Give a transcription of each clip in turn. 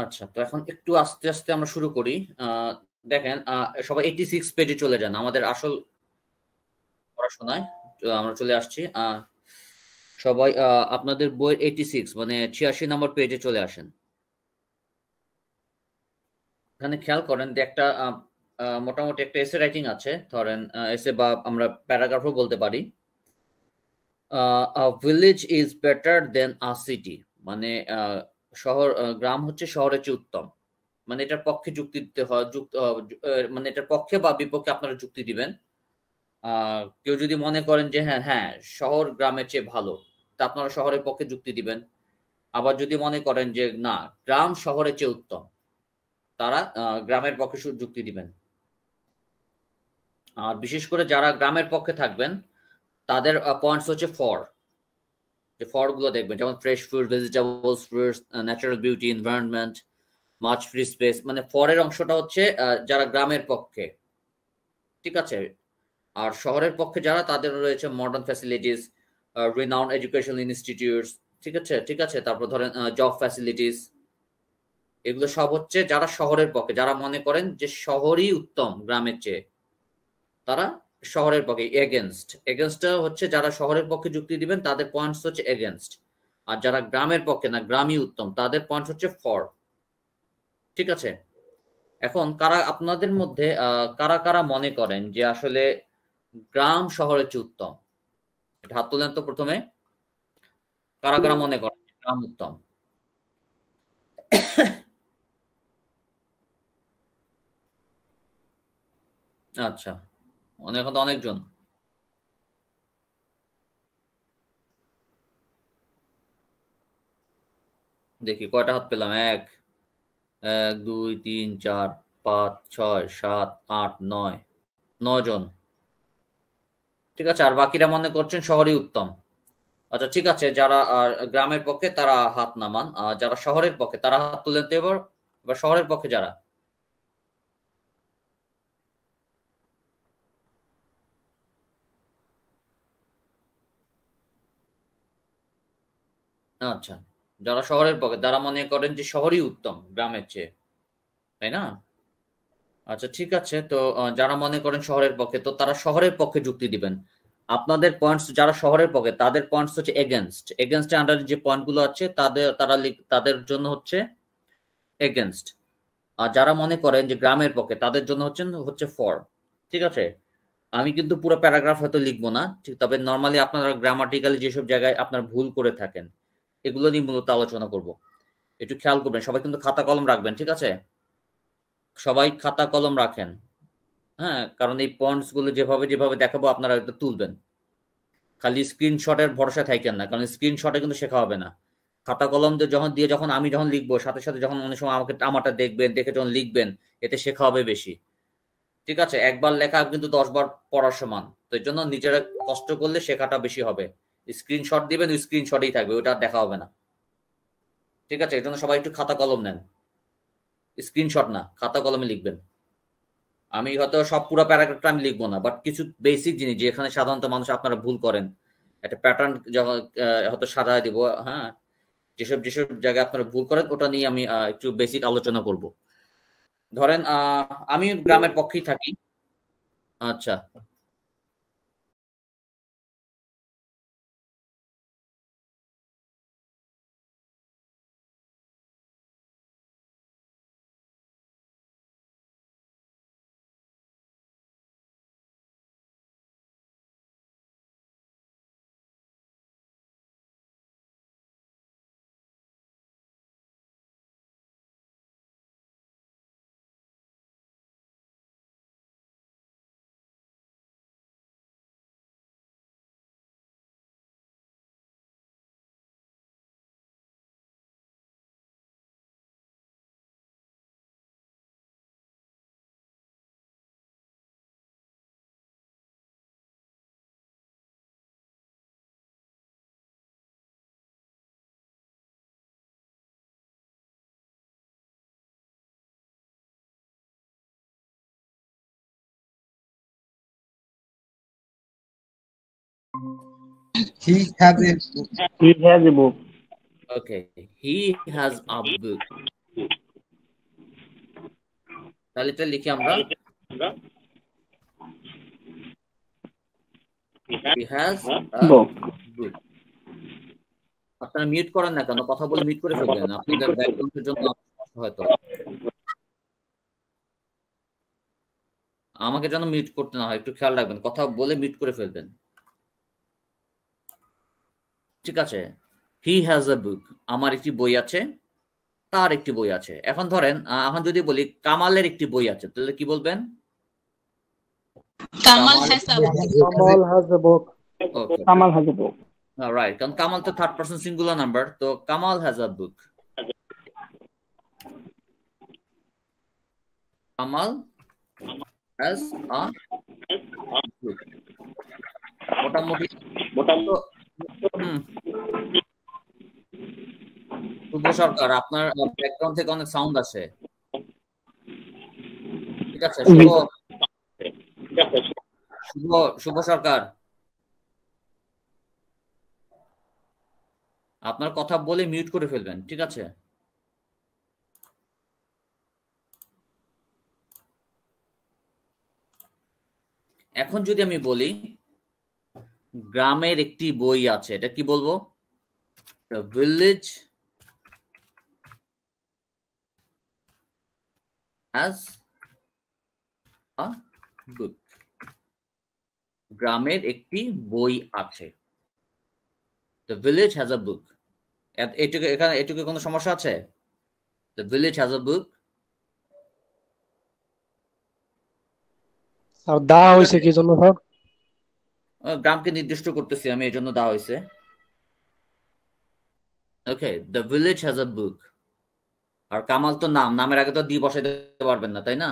আচ্ছা তো এখন একটু আস্তে আস্তে আমরা শুরু করি দেখেন সবাই এইটি সিক্স পেজে চলে যান আমাদের আসল পড়াশোনায় আমরা চলে আসছি সবাই আপনাদের বইয়ের এইটি সিক্স মানে ছিয়াশি নম্বর পেজে চলে আসেন এখানে খেয়াল করেন যে একটা মোটামুটি একটা এসে রাইটিং আছে ধরেন এসে বা আমরা প্যারাগ্রাফও বলতে পারি village is better than a city মানে শহর গ্রাম হচ্ছে শহরের চেয়ে উত্তম মানে এটার পক্ষে যুক্তি দিতে হয় যুক্ত মানে এটার পক্ষে বা বিপক্ষে আপনারা যুক্তি দিবেন কেউ যদি মনে করেন যে হ্যাঁ হ্যাঁ শহর গ্রামের চেয়ে ভালো তা আপনারা শহরের পক্ষে যুক্তি দিবেন আবার যদি মনে করেন যে না গ্রাম শহরের চেয়ে উত্তম তারা গ্রামের পক্ষে যুক্তি দিবেন আর বিশেষ করে যারা গ্রামের পক্ষে থাকবেন তাদের পয়েন্টস হচ্ছে ফর যে ফরগুলো দেখবেন যেমন fresh food vegetables fruits natural beauty environment মাছ ফ্রি স্পেস মানে ফরের অংশটা হচ্ছে যারা গ্রামের পক্ষে ঠিক আছে আর শহরের পক্ষে যারা তাদের রয়েছে modern facilities renowned educational institutes ঠিক আছে ঠিক আছে তারপর ধরেন জব ফ্যাসিলিটিস এগুলো সব হচ্ছে যারা শহরের পক্ষে যারা মনে করেন যে শহরই উত্তম গ্রামের চেয়ে তারা শহরের পক্ষে এগেনস্ট এগেনস্টটা হচ্ছে যারা শহরের পক্ষে যুক্তি দিবেন তাদের পয়েন্টস হচ্ছে এগেনস্ট আর যারা গ্রামের পক্ষে না গ্রামই উত্তম তাদের পয়েন্টস হচ্ছে ফর ঠিক আছে এখন কারা আপনাদের মধ্যে কারা কারা মনে করেন যে আসলে গ্রাম শহরের চেয়ে উত্তম হাত তুলেন তো প্রথমে কারা কারা মনে করেন গ্রাম উত্তম আচ্ছা অনেক মানে অনেকজন দেখি কয়টা হাত পেলাম এক এক দুই তিন চার পাঁচ ছয় সাত আট নয় নজন ঠিক আছে আর বাকিরা মনে করছেন শহরই উত্তম আচ্ছা ঠিক আছে যারা গ্রামের পক্ষে তারা হাত নামান আর যারা শহরের পক্ষে তারা হাত তুলেন তো এবার শহরের পক্ষে যারা আচ্ছা যারা শহরের পক্ষে যারা মনে করেন যে শহরই উত্তম গ্রামের চেয়ে তাই না আচ্ছা ঠিক আছে তো যারা মনে করেন শহরের পক্ষে তো তারা শহরের পক্ষে যুক্তি দিবেন আপনাদের পয়েন্টস যারা শহরের পক্ষে তাদের পয়েন্টস হচ্ছে এগেনস্ট এগেনস্ট আন্ডারে যে পয়েন্টগুলো আছে তাদের তারা তাদের জন্য হচ্ছে এগেনস্ট আর যারা মনে করেন যে গ্রামের পক্ষে তাদের জন্য হচ্ছে হচ্ছে ফর ঠিক আছে আমি কিন্তু পুরো প্যারাগ্রাফ হয়তো লিখবো না ঠিক তবে নর্মালি আপনারা গ্রামাটিক্যালি যেসব জায়গায় আপনার ভুল করে থাকেন এগুলো নিয়ে মূলত আলোচনা করব একটু খেয়াল করবেন সবাই কিন্তু খাতা কলম রাখবেন ঠিক আছে সবাই খাতা কলম রাখেন হ্যাঁ কারণ এই পয়েন্টস গুলো যেভাবে যেভাবে দেখাবো আপনারা একটু তুলবেন খালি স্ক্রিনশটের ভরসা থাকেন না কারণ স্ক্রিনশটে কিন্তু শেখা হবে না খাতা কলম যখন দিয়ে যখন আমি যখন লিখবো সাথে সাথে যখন অনেক সময় আমাকে আমারটা দেখবেন দেখে যখন লিখবেন এতে শেখা হবে বেশি ঠিক আছে একবার লেখা কিন্তু দশবার পড়ার সমান তো এর জন্য নিজেরা কষ্ট করলে শেখাটা বেশি হবে স্ক্রিনশট দিবেন ওই স্ক্রিনশটেই থাকবে ওটা দেখা হবে না ঠিক আছে এটা সবাই একটু খাতা কলম নেন স্ক্রিনশট না খাতা কলমে লিখবেন আমি হয়তো সব পুরো প্যারাগ্রাফটা আমি লিখবো না বাট কিছু বেসিক জিনিস যেখানে সাধারণত মানুষ আপনারা ভুল করেন একটা প্যাটার্ন যখন হয়তো সাজায় দিব হ্যাঁ যেসব যেসব জায়গায় আপনারা ভুল করেন ওটা নিয়ে আমি একটু বেসিক আলোচনা করব ধরেন আমি গ্রামের পক্ষেই থাকি আচ্ছা He has a book. He has a book. Okay. He has a book. তাহলে এটা লিখি আমরা he has a book আপনারা মিউট করেন না কেন কথা বলে মিউট করে ফেলবেন আপনি ব্যাকগ্রাউন্ডের জন্য হয়তো আমাকে যেন মিউট করতে না হয় একটু খেয়াল রাখবেন কথা বলে মিউট করে ফেলবেন ঠিক আছে হি হ্যাজ আ বুক আমার একটি বই আছে তার একটি বই আছে এখন ধরেন এখন যদি বলি কামালের একটি বই আছে তাহলে কি বলবেন কামাল রাইট কামাল তো থার্ড পারসন সিঙ্গুলার নাম্বার তো Kamal has a book Kamal has মোটামুটি মোটামুটি শুভ সরকার আপনার ব্যাকগ্রাউন্ড থেকে অনেক সাউন্ড আসে ঠিক আছে শুভ শুভ সরকার আপনার কথা বলে মিউট করে ফেলবেন ঠিক আছে এখন যদি আমি বলি গ্রামের একটি বই আছে এটা কি বলবো ভিলেজ হ্যাজ বুক গ্রামের একটি বই আছে the village has a book এটুকু এখানে এটুকু কোনো সমস্যা আছে the village has a book দা কি জন্য স্যার গ্রামকে নির্দিষ্ট করতেছি আমি এই জন্য দেওয়া হয়েছে okay the village has a book আর কামাল তো নাম নামের আগে তো দি বসাইতে পারবেন না তাই না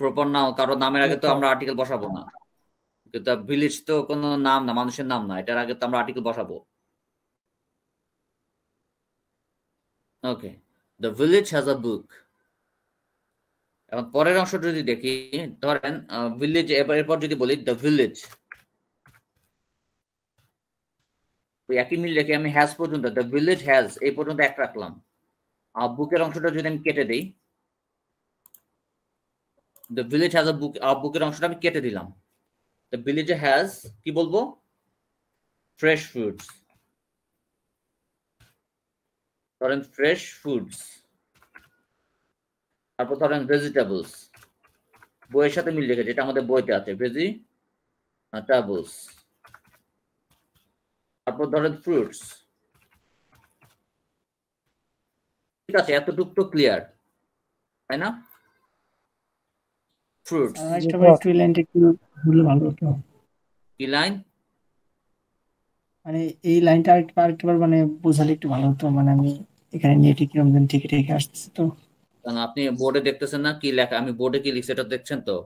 প্রপার নাও কারো নামের আগে তো আমরা আর্টিকেল বসাবো না দ্য ভিলেজ তো কোনো নাম না মানুষের নাম না এটার আগে তো আমরা আর্টিকেল বসাবো okay the village has a book এখন পরের অংশ যদি দেখি ধরেন ভিলেজ এরপর যদি বলি দ্য ভিলেজ একই মিল রেখে আমি হ্যাজ পর্যন্ত দ্য ভিলেজ হ্যাজ এই পর্যন্ত এক রাখলাম আর বুকের অংশটা যদি আমি কেটে দিই দ্য ভিলেজ হ্যাজ বুকের অংশটা আমি কেটে দিলাম দ্য ভিলেজ হ্যাজ কি বলবো ফ্রেশ ফুডস ধরেন ফ্রেশ ফুডস তারপর ধরেন ভেজিটেবলস বইয়ের সাথে মিল রেখে যেটা আমাদের বইতে আছে ভেজি টাবলস তারপর ধরেন ফ্রুটস ঠিক আছে এতটুকু তো ক্লিয়ার তাই না ফ্রুটস কি লাইন মানে এই লাইনটা আরেকবার মানে বোঝালে একটু ভালো হতো মানে আমি এখানে নিয়ে নেটে কিরকম ঠিক রেখে আসতেছি তো আপনি বোর্ডে দেখতেছেন না কি লেখা আমি বোর্ডে কি লিখছি এটা দেখছেন তো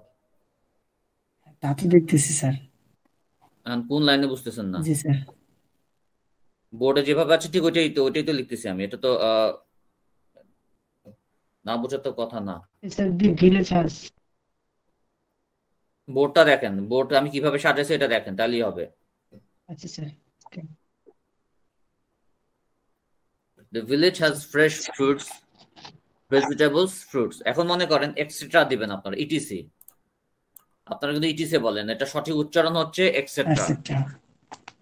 তা তো দেখতেছি স্যার কোন লাইনে বুঝতেছেন না জি স্যার বোর্ডে যেভাবে আছে ঠিক ওইটাই তো ওইটাই তো লিখতেছি আমি এটা তো না বোঝা তো কথা না বোর্ডটা দেখেন বোর্ড আমি কিভাবে সাজাইছি এটা দেখেন তাহলেই হবে আচ্ছা sir The village has fresh fruits vegetables fruits এখন মনে করেন এক্সেট্রা দিবেন আপনারা ইটিসি আপনারা কিন্তু ইটিসি বলেন এটা সঠিক উচ্চারণ হচ্ছে এক্সেট্রা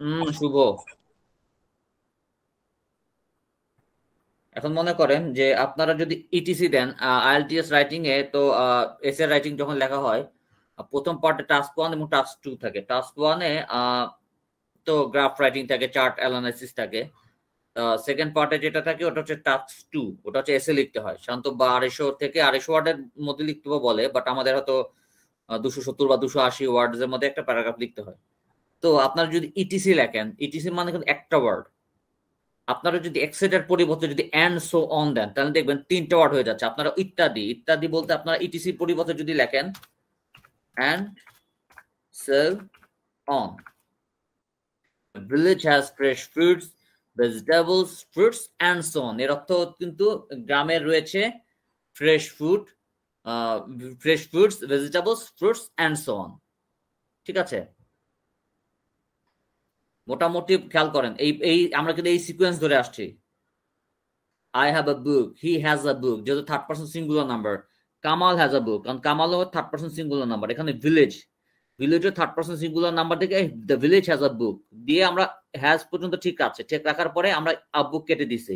হুম শুভ এখন মনে করেন যে আপনারা যদি ইটিসি দেন আইএলটিএস রাইটিং এ তো এস এর রাইটিং যখন লেখা হয় প্রথম পার্টে টাস্ক ওয়ান এবং টাস্ক টু থাকে টাস্ক ওয়ানে তো গ্রাফ রাইটিং থাকে চার্ট অ্যানালাইসিস থাকে সেকেন্ড পার্টে যেটা থাকে ওটা হচ্ছে টাস্ক টু ওটা হচ্ছে এসে লিখতে হয় শান্ত বা আড়াইশো থেকে আড়াইশো ওয়ার্ডের মধ্যে লিখতে বলে বাট আমাদের হয়তো দুশো সত্তর বা দুশো আশি ওয়ার্ডের এর মধ্যে একটা প্যারাগ্রাফ লিখতে হয় তো আপনার যদি ইটিসি লেখেন ইটিসি মানে কিন্তু একটা ওয়ার্ড আপনারা যদি e e মানে এক্সেটের পরিবর্তে যদি অ্যান্ড সো অন দেন তাহলে দেখবেন তিনটা ওয়ার্ড হয়ে যাচ্ছে আপনারা ইত্যাদি ইত্যাদি বলতে আপনারা ইটিসি e পরিবর্তে যদি লেখেন and so on village has fresh fruits vegetables fruits and so on এর অর্থ কিন্তু গ্রামে রয়েছে fresh food fresh fruits vegetables fruits and so on ঠিক আছে মোটামুটি খেয়াল করেন এই এই আমরা কিন্তু এই সিকোয়েন্স ধরে আসছি I have a book he has a book যেহেতু third person singular number Kamal has a book কারণ কামালও থার্ড পার্সন সিঙ্গুলার নাম্বার এখানে ভিলেজ ভিলেজের থার্ড পার্সন সিঙ্গুলার নাম্বার থেকে the village has a book দিয়ে আমরা হ্যাজ পর্যন্ত ঠিক আছে ঠিক রাখার পরে আমরা আ বুক কেটে দিছি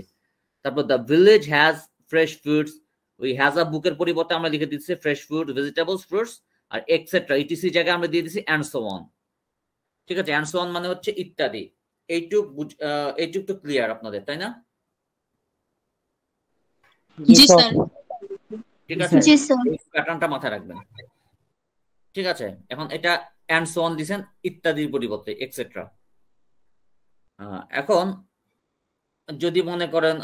তারপর the village has fresh foods ওই হ্যাজ আ বুকের পরিবর্তে আমরা লিখে দিচ্ছি ফ্রেশ ফুড ভেজিটেবলস ফ্রুটস আর এক্সেট্রা ইটিসি জায়গায় আমরা দিয়ে দিচ্ছি অ্যান্ড সো অন ঠিক আছে অ্যান্ড সো অন মানে হচ্ছে ইত্যাদি এইটুক এইটুক তো ক্লিয়ার আপনাদের তাই না ঠিক আছে প্যাটার্নটা মাথায় রাখবেন ঠিক আছে এখন এটা অ্যান্ড সোয়ান দিছেন ইত্যাদির পরিবর্তে এক্সেট্রা এখন যদি মনে করেন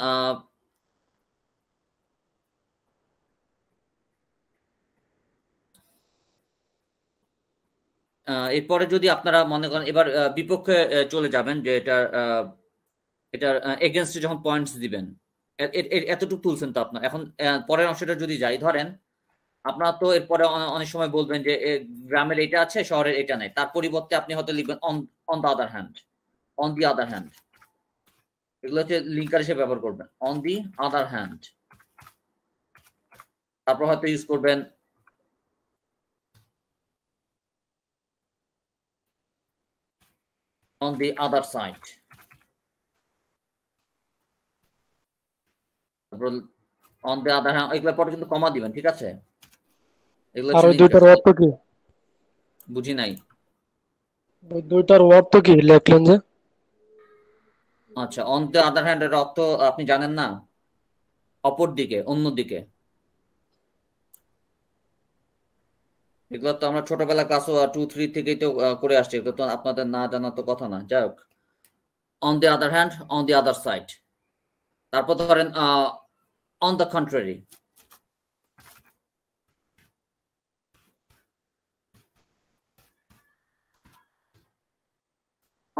এরপরে যদি আপনারা মনে করেন এবার বিপক্ষে চলে যাবেন যে এটা এটার এগেনস্টে যখন পয়েন্টস দিবেন এতটুকু তুলছেন তো আপনার এখন পরের অংশটা যদি যাই ধরেন আপনারা তো এরপরে অনেক সময় বলবেন যে গ্রামের এটা আছে শহরের এটা নেই তার পরিবর্তে আপনি হয়তো লিখবেন on the other hand on the other hand এগুলো হচ্ছে লিঙ্কার হিসেবে ব্যবহার করবেন অন দি আদার হ্যান্ড তারপর হয়তো ইউজ করবেন দি আদার সাইড তারপর অন দি আদার হ্যান্ড এগুলোর পরে কিন্তু কমা দিবেন ঠিক আছে আর দুইটার অর্থ কি বুঝি নাই দুইটার অর্থ কি লেখলেন যে আচ্ছা অন দ্য আদার হ্যান্ড এর অর্থ আপনি জানেন না অপর দিকে অন্য দিকে এগুলো তো আমরা ছোটবেলা ক্লাস টু থ্রি থেকেই তো করে আসছি এগুলো তো আপনাদের না জানার তো কথা না যাই হোক on the other hand on the other side তারপর ধরেন on the contrary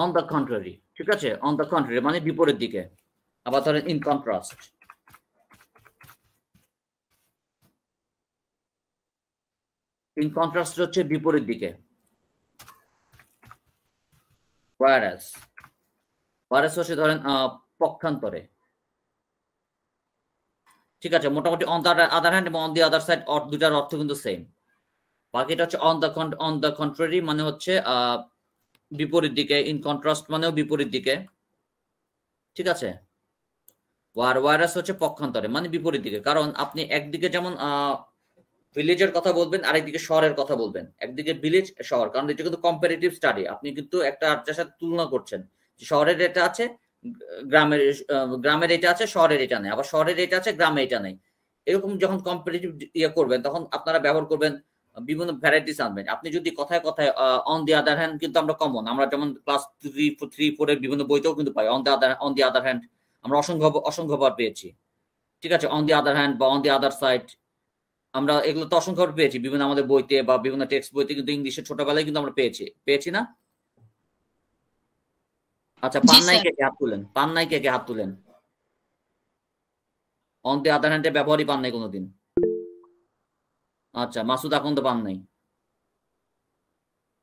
on the contrary ঠিক আছে অন দ্য কন্ট্রারি মানে বিপরীত দিকে আবার ধরেন ইন কন্ট্রাস্ট ইন কন্ট্রাস্ট হচ্ছে বিপরীত দিকে ওয়ারাস ওয়ারাস হচ্ছে ধরেন পক্ষান্তরে ঠিক আছে মোটামুটি অন দ্য আদার হ্যান্ড এবং অন দি আদার সাইড দুটার অর্থ কিন্তু সেম বাকিটা হচ্ছে on the on the contrary মানে হচ্ছে আহ বিপরীত দিকে ইন কন্ট্রাস্ট মানেও বিপরীত দিকে ঠিক আছে ওয়ার ওয়ারাস হচ্ছে পক্ষান্তরে মানে বিপরীত দিকে কারণ আপনি একদিকে যেমন ভিলেজের কথা বলবেন আরেকদিকে শহরের কথা বলবেন একদিকে ভিলেজ শহর কারণ এটা কিন্তু কম্পারেটিভ স্টাডি আপনি কিন্তু একটা আর্চার সাথে তুলনা করছেন শহরের এটা আছে গ্রামের গ্রামের এটা আছে শহরের এটা নেই আবার শহরের এটা আছে গ্রামে এটা নেই এরকম যখন কম্পারেটিভ ইয়ে করবেন তখন আপনারা ব্যবহার করবেন বিভিন্ন ভ্যারাইটিস আনবেন আপনি যদি কথায় কথায় অন দি আদার হ্যান্ড কিন্তু আমরা কমন আমরা যেমন ক্লাস থ্রি থ্রি ফোরের বিভিন্ন বইতেও কিন্তু পাই on the other on the other hand আমরা অসংখ্য অসংখ্যবার পেয়েছি ঠিক আছে অন দি আদার হ্যান্ড বা অন দি আদার সাইড আমরা এগুলো তো অসংখ্য পেয়েছি বিভিন্ন আমাদের বইতে বা বিভিন্ন টেক্সট বইতে কিন্তু ইংলিশে ছোটবেলায় কিন্তু আমরা পেয়েছি পেয়েছি না আচ্ছা পান্নাই কে হাত তুলেন পান্নাই কে হাত তুলেন অন দি আদার হ্যান্ডে ব্যবহারই পান নাই কোনোদিন আচ্ছা মাসুদ এখন তো পান নাই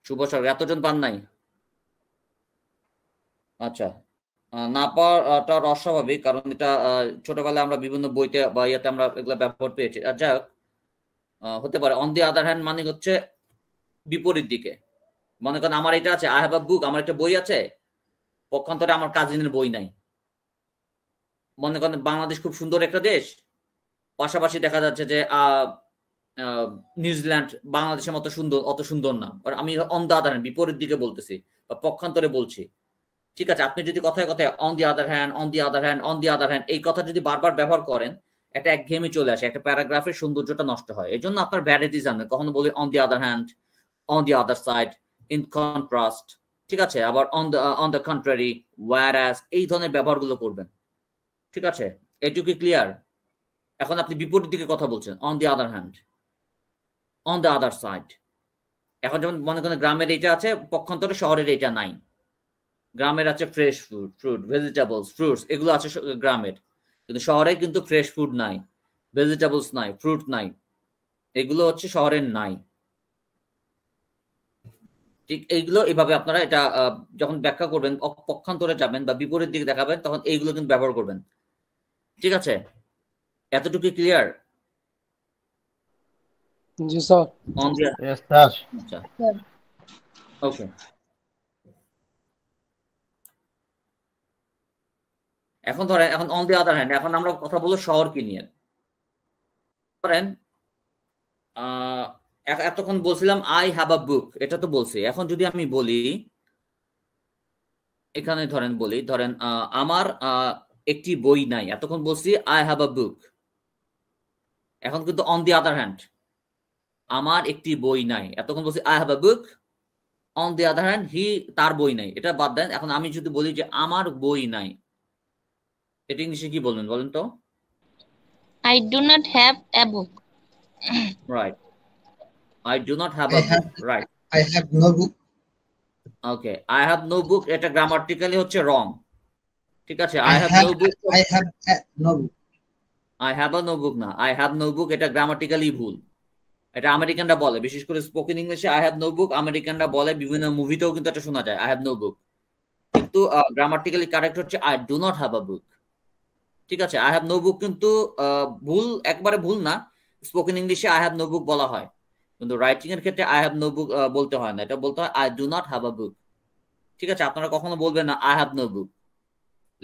শুভ সরকার এতজন পান নাই আচ্ছা না পাওয়াটা অস্বাভাবিক কারণ এটা ছোটবেলায় আমরা বিভিন্ন বইতে বা ইয়াতে আমরা এগুলো ব্যবহার পেয়েছি আর যাই হোক হতে পারে অন দি আদার হ্যান্ড মানে হচ্ছে বিপরীত দিকে মনে করেন আমার এটা আছে আই হ্যাভ আ বুক আমার একটা বই আছে পক্ষান্তরে আমার কাজিনের বই নাই মনে করেন বাংলাদেশ খুব সুন্দর একটা দেশ পাশাপাশি দেখা যাচ্ছে যে নিউজিল্যান্ড বাংলাদেশের মতো সুন্দর অত সুন্দর না আমি অন দ্য আদার হ্যান্ড বিপরীত দিকে বলতেছি বা পক্ষান্তরে বলছি ঠিক আছে আপনি যদি কথায় কথায় on the other hand on the other hand on the other hand এই কথা যদি বারবার ব্যবহার করেন একটা এক ঘেমে চলে আসে একটা প্যারাগ্রাফের সৌন্দর্যটা নষ্ট হয় এই জন্য আপনার ভ্যারাইটিস আনবে কখনো বলি on the other hand on the other side in contrast ঠিক আছে আবার on the on the contrary or এই ধরনের ব্যবহারগুলো করবেন ঠিক আছে এটুকু ক্লিয়ার এখন আপনি বিপরীত দিকে কথা বলছেন on the other hand on the other side এখন যেমন মনে করেন গ্রামের এটা আছে পক্ষান্তরে শহরের এটা নাই গ্রামের আছে fresh food fruit vegetables fruits এগুলো আছে গ্রামের কিন্তু শহরে কিন্তু ফ্রেশ ফুড নাই ভেজিটেবলস নাই ফ্রুট নাই এগুলো হচ্ছে শহরের নাই ঠিক এইগুলো এভাবে আপনারা এটা যখন ব্যাখ্যা করবেন পক্ষান্তরে যাবেন বা বিপরীত দিকে দেখাবেন তখন এইগুলো কিন্তু ব্যবহার করবেন ঠিক আছে এতটুকু ক্লিয়ার জি স্যার অন স্যার यस স্যার স্যার ওকে এখন ধরেন এখন অন দি আদার হ্যান্ড এখন আমরা কথা বলবো শহরকে নিয়ে ধরেন এতক্ষণ বলছিলাম আই হ্যাভ আ বুক এটা তো বলছি এখন যদি আমি বলি এখানে ধরেন বলি ধরেন আমার একটি বই নাই এতক্ষণ বলছি আই হ্যাভ আ বুক এখন কিন্তু অন দি আদার হ্যান্ড আমার একটি বই নাই এতক্ষণ বলছি I have a book on the other hand he তার বই নাই এটা বাদ দেন এখন আমি যদি বলি যে আমার বই নাই এটা ইংলিশে কি বলবেন বলেন তো I do not have a book right I do not have a book right I have no book okay I have no book এটা গ্রামাটিক্যালি হচ্ছে রং ঠিক আছে I have no book I have no book I have a no book না I have no book এটা grammatically ভুল এটা আমেরিকানরা বলে বিশেষ করে স্পোকেন ইংলিশে আই হ্যাভ নো বুক আমেরিকানরা বলে বিভিন্ন মুভিতেও কিন্তু এটা শোনা যায় আই হ্যাভ নো বুক কিন্তু গ্রামাটিক্যালি কারেক্ট হচ্ছে I do not have a book ঠিক আছে আই হ্যাভ নো বুক কিন্তু ভুল একবারে ভুল না স্পোকেন ইংলিশে আই হ্যাভ নো বুক বলা হয় কিন্তু রাইটিং এর ক্ষেত্রে আই হ্যাভ নো বুক বলতে হয় না এটা বলতে হয় I do not have a book ঠিক আছে আপনারা কখনো বলবেন না আই হ্যাভ নো বুক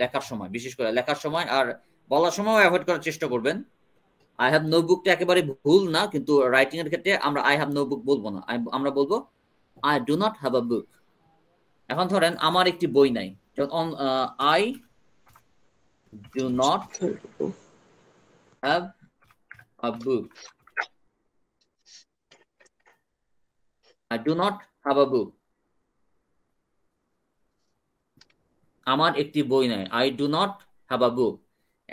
লেখার সময় বিশেষ করে লেখার সময় আর বলার সময় অ্যাভয়েড করার চেষ্টা করবেন আই হ্যাভ নো বুকটা একেবারে ভুল না কিন্তু রাইটিং এর ক্ষেত্রে আমরা আই হ্যাভ নো বুক বলবো না আমরা বলবো I do not have a book এখন ধরেন আমার একটি বই নাই যেমন I do not have a book I do not have a book আমার একটি বই নাই I do not have a book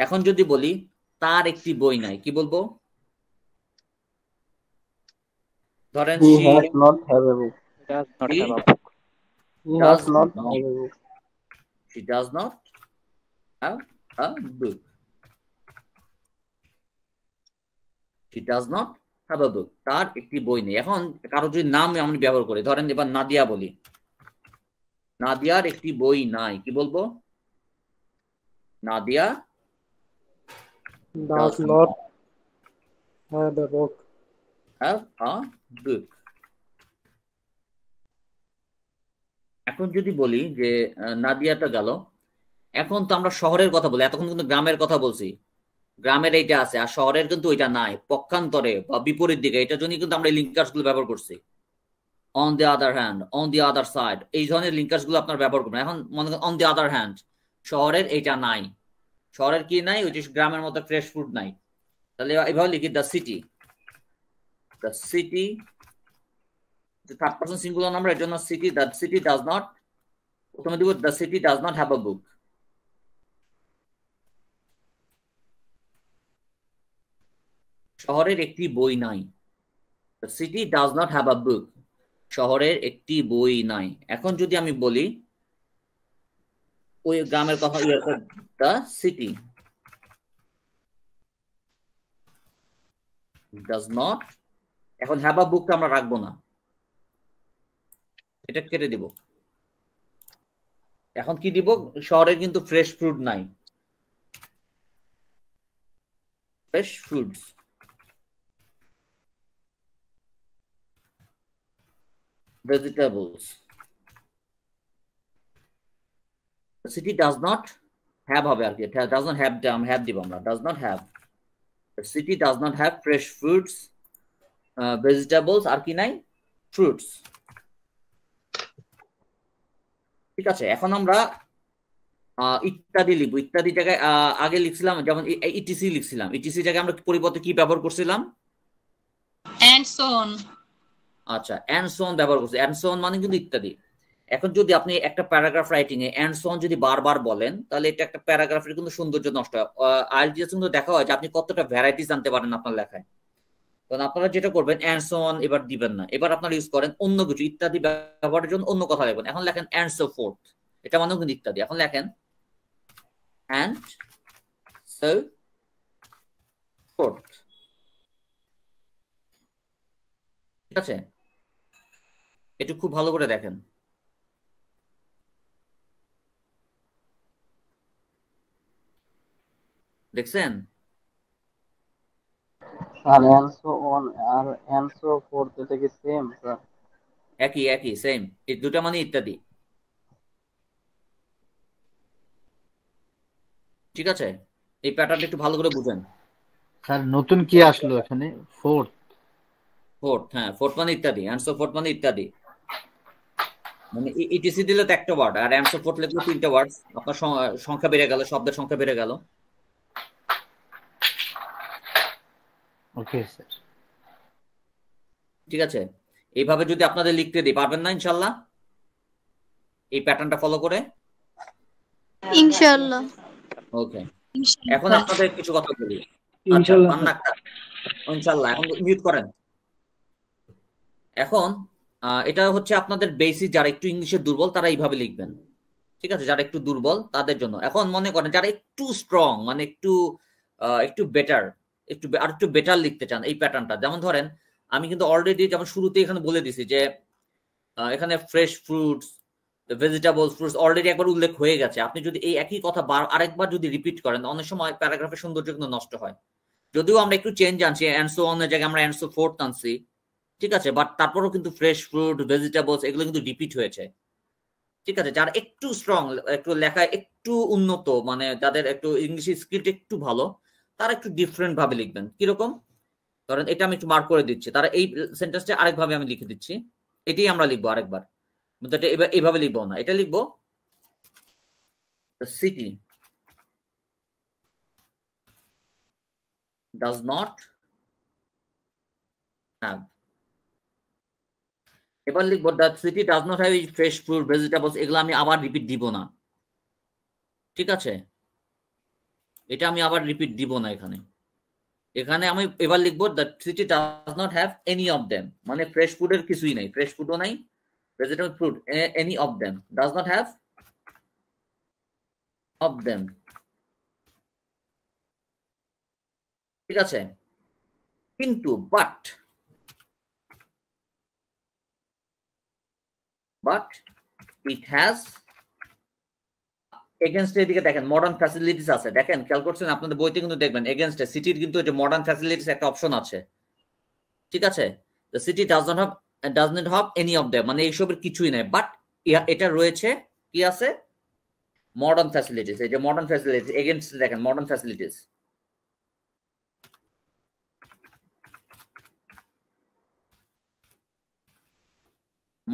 এখন যদি বলি তার একটি বই নাই কি বলবো ধরেন তার একটি বই নেই এখন কারো যদি নাম আমি ব্যবহার করি ধরেন এবার নাদিয়া বলি নাদিয়ার একটি বই নাই কি বলবো Nadia does not have a book. Have a book. এখন যদি বলি যে নাদিয়াটা গেল এখন তো আমরা শহরের কথা বলি এতক্ষণ কিন্তু গ্রামের কথা বলছি গ্রামের এইটা আছে আর শহরের কিন্তু ওইটা নাই পক্ষান্তরে বা বিপরীত দিকে এটার জন্য কিন্তু আমরা এই গুলো ব্যবহার করছি on the other hand on the other side এই ধরনের গুলো আপনার ব্যবহার করবেন এখন মনে করেন অন দি আদার হ্যান্ড শহরের এইটা নাই শহরের কি নাই ওই যে গ্রামের মতো ফ্রেশ ফুড নাই তাহলে এভাবে লিখি the city the city third person singular number এর জন্য city the city does not প্রথমে দিব the city does not have a book শহরের একটি বই নাই the city does not have a book শহরের একটি বই নাই এখন যদি আমি বলি ওই গ্রামের কথা ইয়ে দ্য সিটি ডাজ নট এখন হ্যাবা বুকটা আমরা রাখবো না এটা কেটে দিব এখন কি দিব শহরে কিন্তু ফ্রেশ ফ্রুট নাই fresh fruits vegetables city does not have হবে আর কি ডাজ নট হ্যাভ হ্যাভ দিব আমরা does not have city does not have fresh fruits vegetables আর কি নাই ফ্রুটস ঠিক আছে এখন আমরা uh, ইত্যাদি লিখবো ইত্যাদি জায়গায় uh, আগে লিখছিলাম যেমন ইটিসি e লিখছিলাম ইটিসি e জায়গায় আমরা পরিবর্তে কি ব্যবহার করছিলাম অ্যান্ড আচ্ছা অ্যান্ড ব্যবহার করছি অ্যানসন মানে কিন্তু ইত্যাদি এখন যদি আপনি একটা প্যারাগ্রাফ রাইটিং এ অ্যান্ডসন যদি বারবার বলেন তাহলে এটা একটা প্যারাগ্রাফের কিন্তু সৌন্দর্য নষ্ট হয় আইএলটিএস কিন্তু দেখা হয় যে আপনি কতটা ভ্যারাইটিস আনতে পারেন আপনার লেখায় কারণ আপনারা যেটা করবেন অ্যান্ডসন এবার দিবেন না এবার আপনারা ইউজ করেন অন্য কিছু ইত্যাদি ব্যবহারের জন্য অন্য কথা লেখেন এখন লেখেন অ্যান্ড সো ফোর্থ এটা মানেও কিন্তু ইত্যাদি এখন লেখেন অ্যান্ড সো ফোর্থ ঠিক আছে একটু খুব ভালো করে দেখেন দেখছেন আর এনসো ওয়ান আর এনসো ফোর দুটো কি সেম স্যার একই একই সেম এই দুটো মানে ইত্যাদি ঠিক আছে এই প্যাটার্নটা একটু ভালো করে বুঝেন স্যার নতুন কি আসলো এখানে ফোর্থ ফোর্থ হ্যাঁ ফোর্থ মানে ইত্যাদি অ্যান্সো ফোর্থ মানে ইত্যাদি মানে ইটিসি e দিলে তো একটা ওয়ার্ড আর অ্যান্সো ফোর্থ লিখলে তিনটা ওয়ার্ড আপনার সংখ্যা বেড়ে গেল শব্দের সংখ্যা বেড়ে গেল ওকে স্যার ঠিক আছে এইভাবে যদি আপনাদের লিখতে দিই পারবেন না ইনশাল্লাহ এই প্যাটার্নটা ফলো করে ইনশাল্লাহ ওকে এখন আপনাদের কিছু কথা বলি আচ্ছা, ইনশাল্লাহ এখন মিউট করেন এখন এটা হচ্ছে আপনাদের বেসিক যারা একটু ইংলিশে দুর্বল তারা এইভাবে লিখবেন ঠিক আছে যারা একটু দুর্বল তাদের জন্য এখন মনে করেন যারা একটু স্ট্রং মানে একটু একটু বেটার একটু আর একটু বেটার লিখতে চান এই প্যাটার্নটা যেমন ধরেন আমি কিন্তু অলরেডি যেমন শুরুতে এখানে বলে দিছি যে এখানে fresh fruits vegetable fruits already একবার উল্লেখ হয়ে গেছে আপনি যদি এই একই কথা বার আরেকবার যদি রিপিট করেন অনেক সময় প্যারাগ্রাফের সৌন্দর্য কিন্তু নষ্ট হয় যদিও আমরা একটু চেঞ্জ আনছি অ্যান্সো অন্য জায়গায় আমরা অ্যান্সো ফোর্থ আনছি ঠিক আছে বাট তারপরেও কিন্তু ফ্রেশ ফ্রুট ভেজিটেবলস এগুলো কিন্তু রিপিট হয়েছে ঠিক আছে যারা একটু স্ট্রং একটু লেখা একটু উন্নত মানে যাদের একটু ইংলিশ স্কিলটা একটু ভালো তারা একটু ডিফারেন্ট ভাবে লিখবেন কিরকম ধরেন এটা আমি একটু মার্ক করে দিচ্ছি তারা এই সেন্টেন্সটা আরেকভাবে আমি লিখে দিচ্ছি এটাই আমরা লিখবো আরেকবার কিন্তু এইভাবে লিখবো না এটা লিখবো সিটি ডাজ নট এবার লিখবো the city does not have fresh fruit vegetables এগুলো আমি আবার রিপিট দিব না ঠিক আছে এটা আমি আবার রিপিট দিব না এখানে এখানে আমি এবার লিখবো the city does not have any of them মানে ফ্রেশ ফুডের কিছুই নাই ফ্রেশ ফুডও নাই vegetable fruit any of them does not have of them ঠিক আছে কিন্তু but but it has against এদিকে দেখেন মডার্ন ফ্যাসিলিটিস আছে দেখেন খেয়াল করছেন আপনাদের বইতে কিন্তু দেখবেন এগেনস্টে সিটির কিন্তু যে মডার্ন ফ্যাসিলিটিস একটা অপশন আছে ঠিক আছে city does not have does not have any of them মানে এইসবের কিছুই নাই বাট এটা রয়েছে কি আছে মডার্ন ফ্যাসিলিটিস এই যে মডার্ন ফ্যাসিলিটিস এগেনস্ট দেখেন modern facilities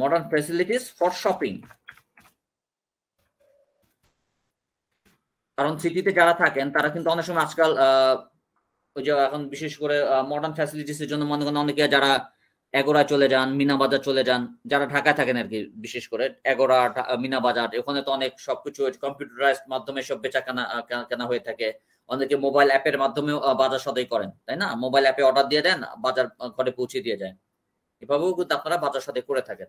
modern facilities for shopping কারণ সিটিতে যারা থাকেন তারা কিন্তু অনেক সময় আজকাল ওই যে এখন বিশেষ করে মডার্ন ফ্যাসিলিটিস এর জন্য মনে করেন অনেকে যারা এগোড়া চলে যান মিনা বাজার চলে যান যারা ঢাকায় থাকেন আর কি বিশেষ করে এগোরা মিনা বাজার ওখানে তো অনেক সবকিছু কম্পিউটারাইজড মাধ্যমে সব বেচা কেনা কেনা হয়ে থাকে অনেকে মোবাইল অ্যাপের মাধ্যমেও বাজার সদাই করেন তাই না মোবাইল অ্যাপে অর্ডার দিয়ে দেন বাজার ঘরে পৌঁছে দিয়ে যায় এভাবেও কিন্তু আপনারা বাজার সদাই করে থাকেন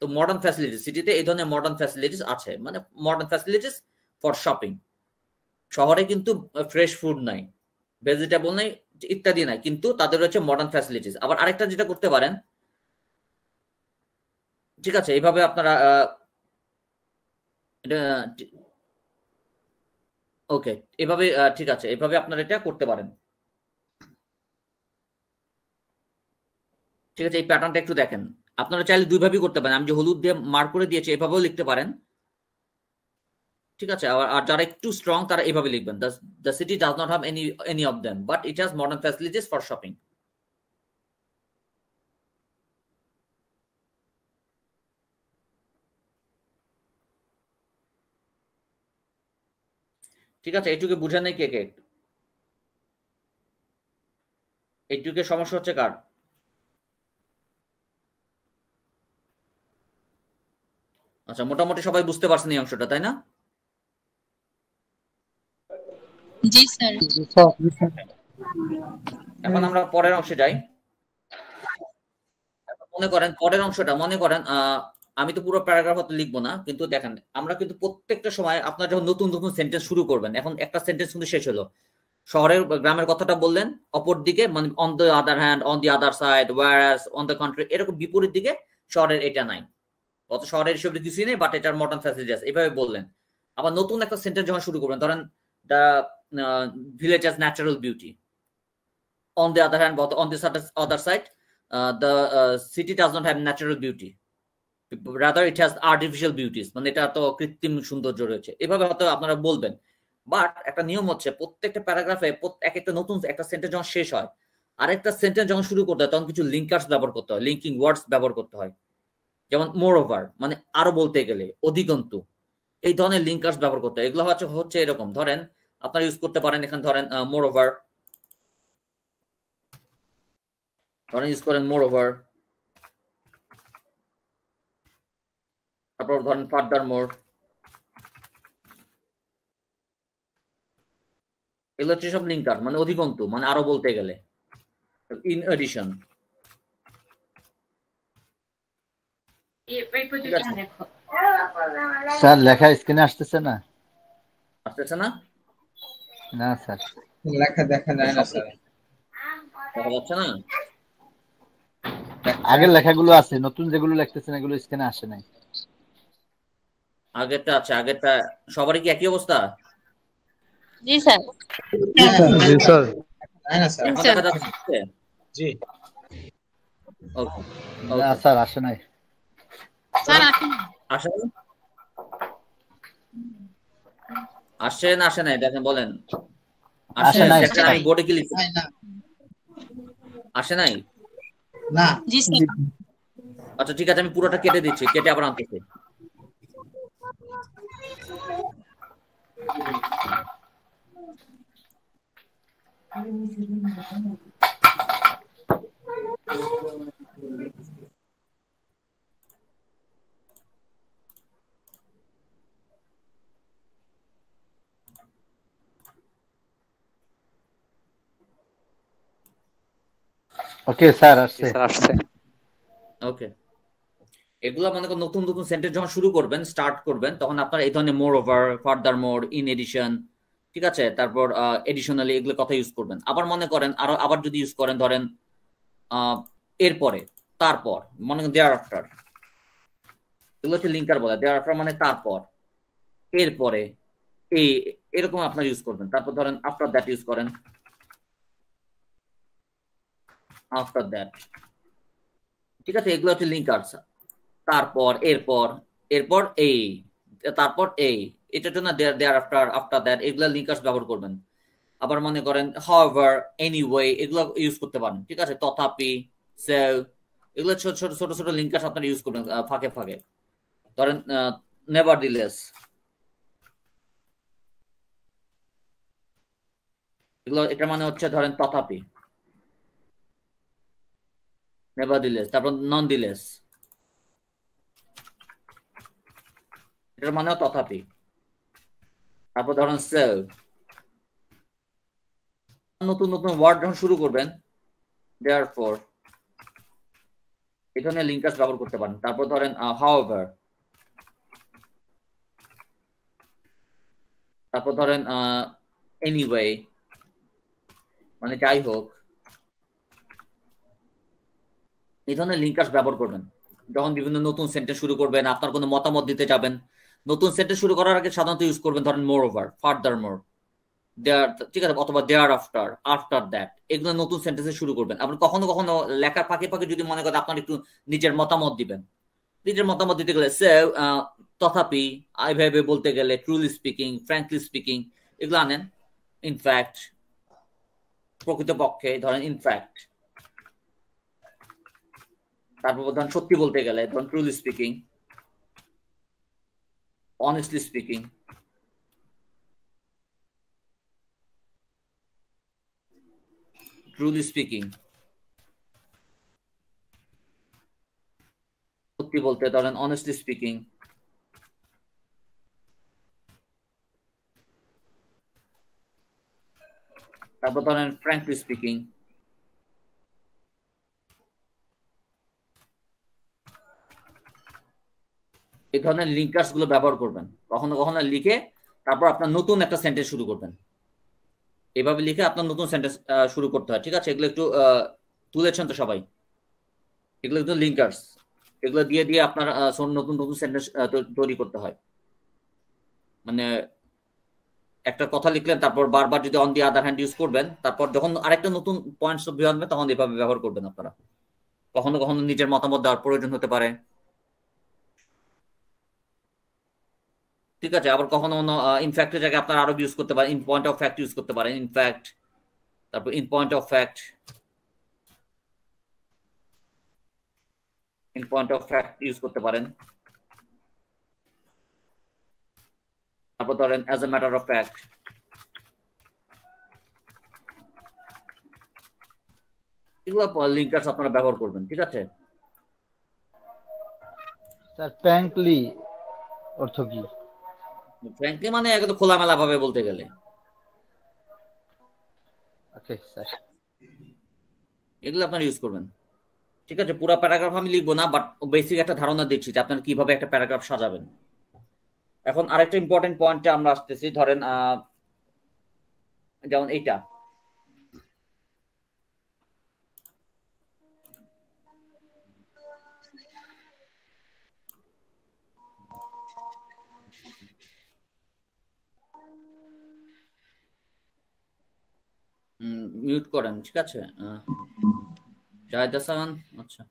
তো মডার্ন ফ্যাসিলিটিস সিটিতে এই ধরনের মডার্ন ফ্যাসিলিটিস আছে মানে মডার্ন ফ্যাসিলিটিস ফর শপিং শহরে কিন্তু ফ্রেশ ফুড নাই ভেজিটেবল নাই ইত্যাদি নাই কিন্তু তাদের রয়েছে মডার্ন ফ্যাসিলিটিস আবার আরেকটা যেটা করতে পারেন ঠিক আছে এইভাবে আপনারা ওকে এভাবে ঠিক আছে এভাবে আপনারা এটা করতে পারেন ঠিক আছে এই প্যাটার্নটা একটু দেখেন আপনারা চাইলে দুইভাবেই করতে পারেন আমি যে হলুদ দিয়ে মার্ক করে দিয়েছি এভাবেও লিখতে পারেন ঠিক আছে আর যারা একটু স্ট্রং তারা এভাবে লিখবেন the city does not have any any of them but it has modern facilities for shopping ঠিক আছে এইটুকে বুঝে নেই কে কে এইটুকে সমস্যা হচ্ছে কার আচ্ছা মোটামুটি সবাই বুঝতে পারছেন এই অংশটা তাই না জি স্যার এখন আমরা পরের অংশে যাই মনে করেন পরের অংশটা মনে করেন আমি তো পুরো প্যারাগ্রাফ হতে লিখবো না কিন্তু দেখেন আমরা কিন্তু প্রত্যেকটা সময় আপনার যখন নতুন নতুন সেন্টেন্স শুরু করবেন এখন একটা সেন্টেন্স কিন্তু শেষ হলো শহরের গ্রামের কথাটা বললেন অপর দিকে মানে on the other hand on the other side whereas on the contrary এরকম বিপরীত দিকে শহরের এটা নাই অত শহরের হিসেবে কিছুই নেই বাট এটার মডার্ন ফ্যাসিলিটি আছে এভাবে বললেন আবার নতুন একটা সেন্টেন্স যখন শুরু করবেন ধরেন the village as natural beauty. On the other hand, on the other side, uh, the uh, city does not have natural beauty. Rather it has artificial beauties মানে এটা তো কৃত্রিম সৌন্দর্য রয়েছে এভাবে হয়তো আপনারা বলবেন বাট একটা নিয়ম হচ্ছে প্রত্যেকটা প্যারাগ্রাফে এক একটা নতুন একটা সেন্টেন্স যখন শেষ হয় আরেকটা সেন্টেন্স যখন শুরু করতে হয় তখন কিছু লিঙ্কার্স ব্যবহার করতে হয় লিঙ্কিং ওয়ার্ডস ব্যবহার করতে হয় যেমন মোর ওভার মানে আরো বলতে গেলে অধিকন্তু এই ধরনের লিঙ্কার্স ব্যবহার করতে হয় এগুলো হচ্ছে হচ্ছে এরকম ধরেন আপনারা ইউজ করতে পারেন এখানে ধরেন মোর ওভার ধরেন ইউজ করেন মোর ওভার তারপর ধরেন ফার্দার মোর এগুলো হচ্ছে সব লিঙ্কার মানে অধিকন্তু মানে আরো বলতে গেলে ইন এডিশন স্যার লেখা স্ক্রিনে আসতেছে না আসতেছে না না স্যার লেখা দেখা যায় না স্যার দেখা না আগের লেখাগুলো আছে নতুন যেগুলো লিখতেছেন এগুলো স্ক্যানে আসে নাই আগেরটা আছে আগেরটা সবারই কি একই অবস্থা জি স্যার জি স্যার না স্যার জি ওকে স্যার আসে নাই স্যার আসে আসে আসে না আসে নাই দেখেন বলেন আসে নাই বোর্ডে কি লিখছে আসে নাই না জি স্যার আচ্ছা ঠিক আছে আমি পুরোটা কেটে দিচ্ছি কেটে আবার আনতেছি Thank you. ওকে স্যার আসছে স্যার আসছে ওকে এগুলা মনে নতুন নতুন সেন্টেন্স যখন শুরু করবেন স্টার্ট করবেন তখন আপনার এই ধরনের moreover furthermore in addition ঠিক আছে তারপর এডিশনালি এগুলো কথা ইউজ করবেন আবার মনে করেন আরো আবার যদি ইউজ করেন ধরেন এরপরে তারপর মনে করেন দেয়ার আফটার এগুলো হচ্ছে লিঙ্কার বলা দেয়ার আফটার মানে তারপর এরপরে এই এরকম আপনার ইউজ করবেন তারপর ধরেন আফটার দ্যাট ইউজ করেন আফটার দ্যাট ঠিক আছে এগুলো হচ্ছে লিঙ্কার্স তারপর এরপর এরপর এই তারপর এই এটার জন্য there there after after that এগুলো লিঙ্কার্স ব্যবহার করবেন আবার মনে করেন হাওয়ার এনিওয়ে এগুলো ইউজ করতে পারেন ঠিক আছে তথাপি সেল এগুলো ছোট ছোট ছোট ছোট লিঙ্কার্স আপনারা ইউজ করবেন ফাঁকে ফাঁকে ধরেন নেভার দিলেস এগুলো এটার মানে হচ্ছে ধরেন তথাপি নেভারদিলেস তারপর নন দিলেস এটার মানে তথাপি তারপর ধরেন সেল নতুন নতুন ওয়ার্ড যখন শুরু করবেন দেয়ার ফর এই ধরনের লিঙ্কাস ব্যবহার করতে পারেন তারপর ধরেন হাওভার তারপর ধরেন এনিওয়ে মানে যাই হোক এই ধরনের লিঙ্কার্স ব্যবহার করবেন যখন বিভিন্ন নতুন সেন্টেন্স শুরু করবেন আপনার কোনো মতামত দিতে যাবেন নতুন সেন্টেন্স শুরু করার আগে সাধারণত ইউজ করবেন ধরেন মোর ওভার ফার্দার মোর দেয়ার ঠিক আছে অথবা দেয়ার আফটার আফটার দ্যাট এগুলো নতুন সেন্টেন্সে শুরু করবেন আপনি কখনো কখনো লেখার ফাঁকে ফাঁকে যদি মনে করেন আপনার একটু নিজের মতামত দিবেন নিজের মতামত দিতে গেলে সে তথাপি আই ভাবে বলতে গেলে ট্রুলি স্পিকিং ফ্র্যাঙ্কলি স্পিকিং এগুলো আনেন ইনফ্যাক্ট প্রকৃতপক্ষে ধরেন ইনফ্যাক্ট তারপর ধরেন সত্যি বলতে গেলে ধরেন truly speaking honestly speaking truly speaking সত্যি বলতে ধরেন অনেস্টলি স্পিকিং তারপর ধরেন ফ্র্যাঙ্কলি স্পিকিং এই ধরনের লিঙ্কার্স গুলো ব্যবহার করবেন কখনো কখনো লিখে তারপর আপনার নতুন একটা সেন্টেন্স শুরু করবেন এভাবে লিখে আপনার নতুন সেন্টেন্স শুরু করতে হয় ঠিক আছে এগুলো একটু তুলেছেন তো সবাই এগুলো কিন্তু লিঙ্কার্স এগুলো দিয়ে দিয়ে আপনার নতুন নতুন সেন্টেন্স তৈরি করতে হয় মানে একটা কথা লিখলেন তারপর বারবার যদি on the other hand use করবেন তারপর যখন আরেকটা নতুন পয়েন্টস অফ ভিউ আনবে তখন এভাবে ব্যবহার করবেন আপনারা কখনো কখনো নিজের মতামত দেওয়ার প্রয়োজন হতে পারে ঠিক আছে আবার কখনো কখনো ইনফ্যাক্টের জায়গায় আপনার আরো ইউজ করতে পারেন in point of fact use করতে পারেন ইনফ্যাক্ট তারপর in point of fact in point of fact use করতে পারেন তারপর ধরেন as a matter of fact এগুলো লিঙ্কার্স আপনারা ব্যবহার করবেন ঠিক আছে স্যার অর্থ কি ফ্র্যাঙ্কলি মানে একদম খোলামেলা ভাবে বলতে গেলে ওকে স্যার এগুলো আপনার ইউজ করবেন ঠিক আছে পুরো প্যারাগ্রাফ আমি লিখবো না বাট বেসিক একটা ধারণা দিচ্ছি যে আপনারা কিভাবে একটা প্যারাগ্রাফ সাজাবেন এখন আরেকটা ইম্পর্টেন্ট পয়েন্টে আমরা আসতেছি ধরেন যেমন এইটা মিউট করেন ঠিক আছে জাহিদ আচ্ছা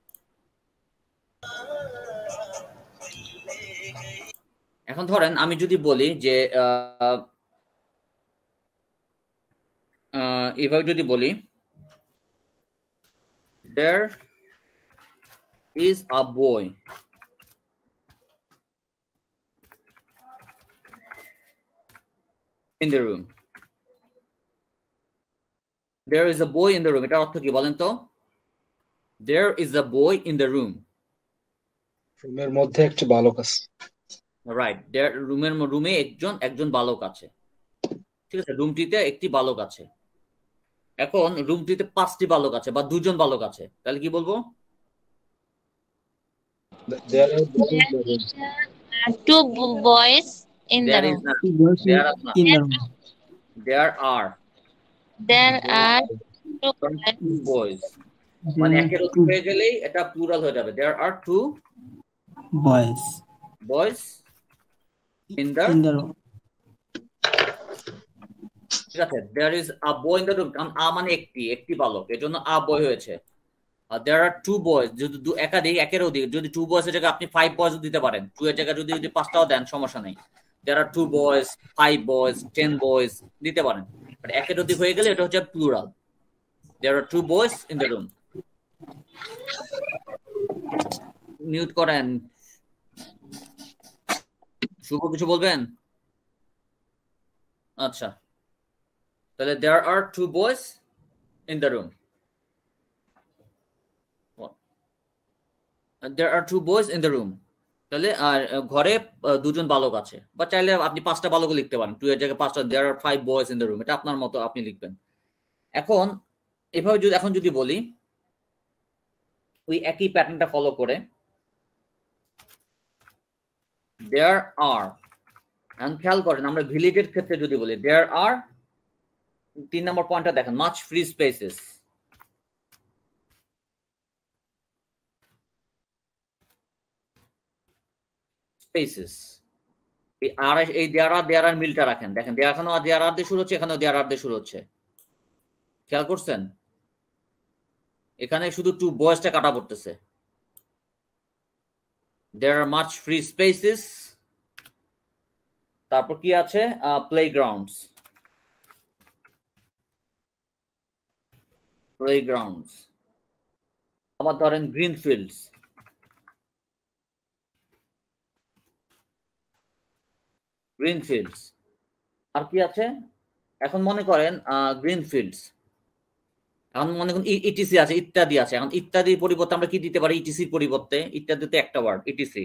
এখন ধরেন আমি যদি বলি যে এভাবে যদি বলি there is a boy in the room there is a boy in the room এটার অর্থ কি বলেন তো there is a boy in the room রুমের মধ্যে একটা বালক আছে রাইট দেয়ার রুমের রুমে একজন একজন বালক আছে ঠিক আছে রুমটিতে একটি বালক আছে এখন রুমটিতে পাঁচটি বালক আছে বা দুজন বালক আছে তাহলে কি বলবো দেয়ার আর There are two boys. মানে একের উপর হয়ে গেলেই এটা প্লুরাল হয়ে যাবে there are two boys boys in the in ঠিক আছে there is a boy in কারণ আ মানে একটি একটি বালক এর জন্য আ বই হয়েছে আর দেয়ার আর টু বয়েজ যদি দু একাধিক একের অধিক যদি টু বয়েজ এর জায়গায় আপনি ফাইভ বয়েজ দিতে পারেন টু এর জায়গায় যদি যদি পাঁচটাও দেন সমস্যা নেই there are two boys five boys ten boys দিতে পারেন বাট মানে একে যদি হয়ে গেলে এটা হচ্ছে plural there are two boys in the room mute করেন শুভ কিছু বলবেন আচ্ছা তাহলে there are two boys in the room there are two boys in the room তাহলে আর ঘরে দুজন বালক আছে বা চাইলে আপনি পাঁচটা বালকও লিখতে পারেন টু এর জায়গায় পাঁচটা there are five boys in the room এটা আপনার মতো আপনি লিখবেন এখন এভাবে যদি এখন যদি বলি ওই একই প্যাটার্নটা ফলো করে দেয়ার আর এখন খেয়াল করেন আমরা ভিলেজের ক্ষেত্রে যদি বলি দেয়ার আর তিন নম্বর পয়েন্টটা দেখেন মাছ ফ্রি স্পেসেস স্পেসেস আর এই দেয়ার আর দেয়ার আর মিলটা রাখেন দেখেন দেয়ার আর দিয়ে শুরু হচ্ছে এখানেও দেয়ার আর দিয়ে শুরু হচ্ছে খেয়াল করছেন এখানে শুধু টু বয়েসটা কাটা পড়তেছে there are much free spaces তারপর কি আছে প্লেগ্রাউন্ডস প্লেগ্রাউন্ডস আবার ধরেন গ্রিন ফিল্ডস ফিল্ডস আর কি আছে এখন মনে করেন ফিল্ডস এখন মনে করেন ইটিসি আছে ইত্যাদি আছে এখন ইত্যাদির পরিবর্তে আমরা কি দিতে পারি ইটিসির পরিবর্তে ইত্যাদিতে একটা ওয়ার্ড ইটিসি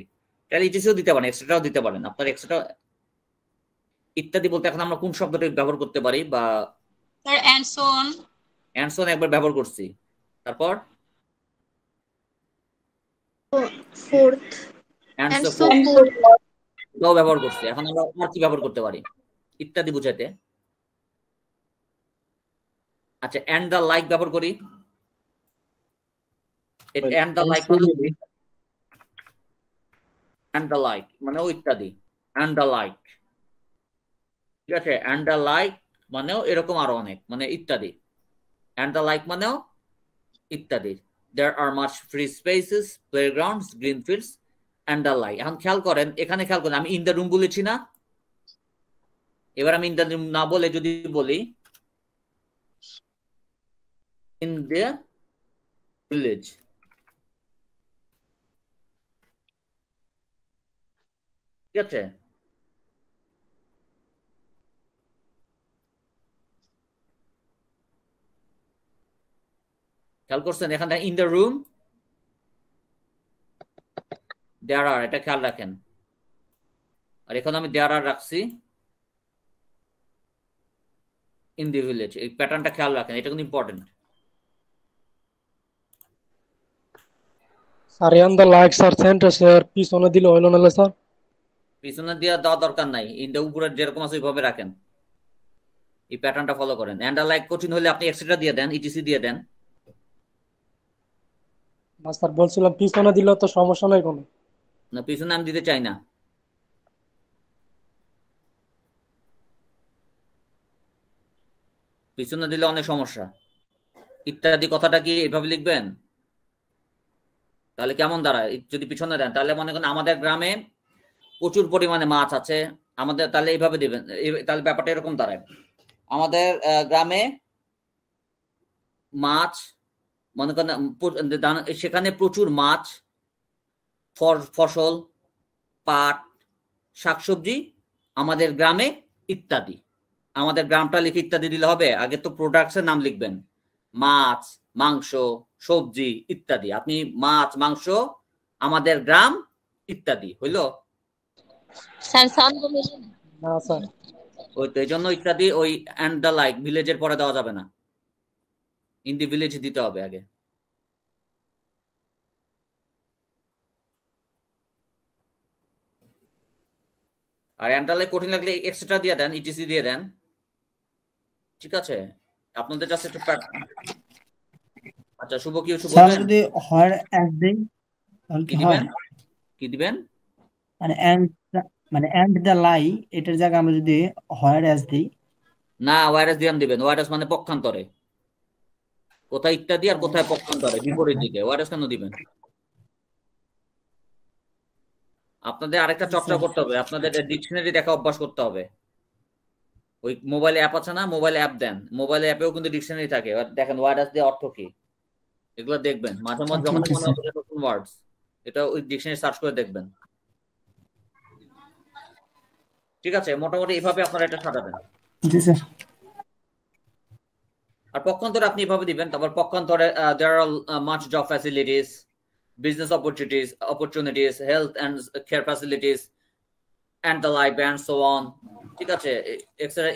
তাহলে ইটিসিও দিতে পারেন এক্সট্রাও দিতে পারেন আপনার এক্সট্রা ইত্যাদি বলতে এখন আমরা কোন শব্দটা ব্যবহার করতে পারি বা স্যার অ্যানসন অ্যানসন একবার ব্যবহার করছি তারপর ফোর্থ ল ব্যবহার করছে এখন আমরা আর কি ব্যবহার করতে পারি ইত্যাদি বুঝাতে আচ্ছা এন্ড দা লাইক ব্যবহার করি and the like and the like মানে, মানে ইত্যাদি এন্ড দা লাইক ঠিক আছে এন্ড দা লাইক মানেও এরকম আরো অনেক মানে ইত্যাদি এন্ড দা লাইক মানেও ইত্যাদি there are much free spaces playgrounds green fields underline এখন খেয়াল করেন এখানে খেয়াল করেন আমি ইন দ্য রুম বলেছি না এবার আমি ইন দ্য রুম না বলে যদি বলি ইন দ্য ভিলেজ ঠিক আছে খেয়াল করছেন এখানে in the room there are এটা খেয়াল রাখেন আর এখন আমি দেয়ার আর রাখছি ইন দি ভিলেজ এই প্যাটার্নটা খেয়াল রাখেন এটা কিন্তু ইম্পর্টেন্ট স্যার ইয়ান the like sir centre sir পিছনে দিলে হইল না স্যার পিছনে দেওয়া দেওয়া দরকার নাই ইন দা উপরে যেরকম আছে ওইভাবে রাখেন এই প্যাটার্নটা ফলো করেন অ্যান্ড আর লাইক কোচিং হলে আপনি এক্সট্রা দিয়ে দেন ইটিসি দিয়ে দেন মাস্টার বলছিলাম পিছনে দিলেও তো সমস্যা নাই কোনো না পিছু নাম দিতে চাই না পিছু না দিলে অনেক সমস্যা ইত্যাদি কথাটা কি এভাবে লিখবেন তাহলে কেমন দাঁড়ায় যদি পিছনে দেন তাহলে মনে করেন আমাদের গ্রামে প্রচুর পরিমাণে মাছ আছে আমাদের তাহলে এইভাবে দেবেন তাহলে ব্যাপারটা এরকম দাঁড়ায় আমাদের গ্রামে মাছ মনে করেন সেখানে প্রচুর মাছ ফসল পাট শাকসবজি আমাদের গ্রামে ইত্যাদি আমাদের গ্রামটা লিখে ইত্যাদি দিলে হবে আগে তো প্রোডাক্টসের নাম লিখবেন মাছ মাংস সবজি ইত্যাদি আপনি মাছ মাংস আমাদের গ্রাম ইত্যাদি হইল ওই তো এই জন্য ইত্যাদি ওই অ্যান্ড দ্য লাইক ভিলেজের পরে দেওয়া যাবে না ইন দি ভিলেজ দিতে হবে আগে আর এন্ডালে কঠিন লাগলে এক্সট্রা দিয়ে দেন ইটিসি দিয়ে দেন ঠিক আছে আপনাদের কাছে একটু আচ্ছা শুভ কি শুভ যদি হয় দিন কি দিবেন কি দিবেন মানে এন্ড মানে এন্ড দা লাই এটার জায়গায় আমরা যদি হোয়ার এস দিই না হোয়ার অ্যাজ দিয়ে দিবেন হোয়ার মানে পক্ষান্তরে কোথায় ইত্যাদি আর কোথায় পক্ষান্তরে বিপরীত দিকে হোয়ার কেন দিবেন আপনাদের আরেকটা চর্চা করতে হবে আপনাদের ডিকশনারি দেখা অভ্যাস করতে হবে ওই মোবাইল অ্যাপ আছে না মোবাইল অ্যাপ দেন মোবাইল অ্যাপেও কিন্তু ডিকশনারি থাকে দেখেন ওয়ার্ড আছে অর্থ কি এগুলো দেখবেন মাঝে মাঝে আচ্ছা, যখন আচ্ছা। নতুন ওয়ার্ডস এটা ওই ডিকশনারি সার্চ করে দেখবেন ঠিক আছে মোটামুটি এভাবে আপনারা এটা সাজাবেন জি স্যার আর পক্ষান্তরে আপনি এভাবে দিবেন তারপর পক্ষান্তরে there are much job facilities business opportunities, opportunities, health and care facilities, and the like and so on. ঠিক আছে extra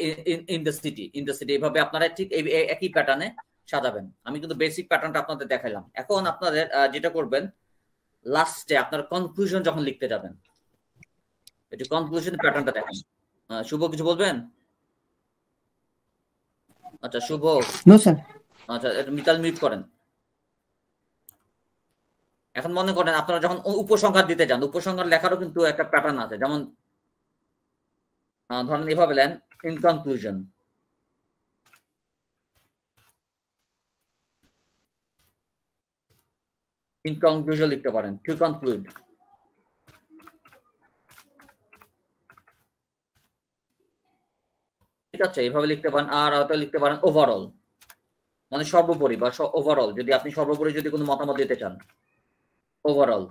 in the city in the city এভাবে আপনারা ঠিক একই প্যাটার্নে সাজাবেন আমি কিন্তু বেসিক প্যাটার্নটা আপনাদের দেখাইলাম এখন আপনাদের যেটা করবেন লাস্টে আপনার কনক্লুশন যখন লিখতে যাবেন এটি কনক্লুশন প্যাটার্নটা দেখেন শুভ কিছু বলবেন আচ্ছা শুভ নো স্যার আচ্ছা মিতাল মিউট করেন এখন মনে করেন আপনারা যখন উপসংহার দিতে যান উপসংহার লেখারও কিন্তু একটা প্যাটার্ন আছে যেমন ধরেন এভাবে লেন ইন কনক্লুশন ইন কনক্লুশন লিখতে পারেন টু কনক্লুড ঠিক আছে এইভাবে লিখতে পারেন আর হয়তো লিখতে পারেন ওভারঅল মানে সর্বোপরি বা ওভারঅল যদি আপনি সর্বোপরি যদি কোনো মতামত দিতে চান overall,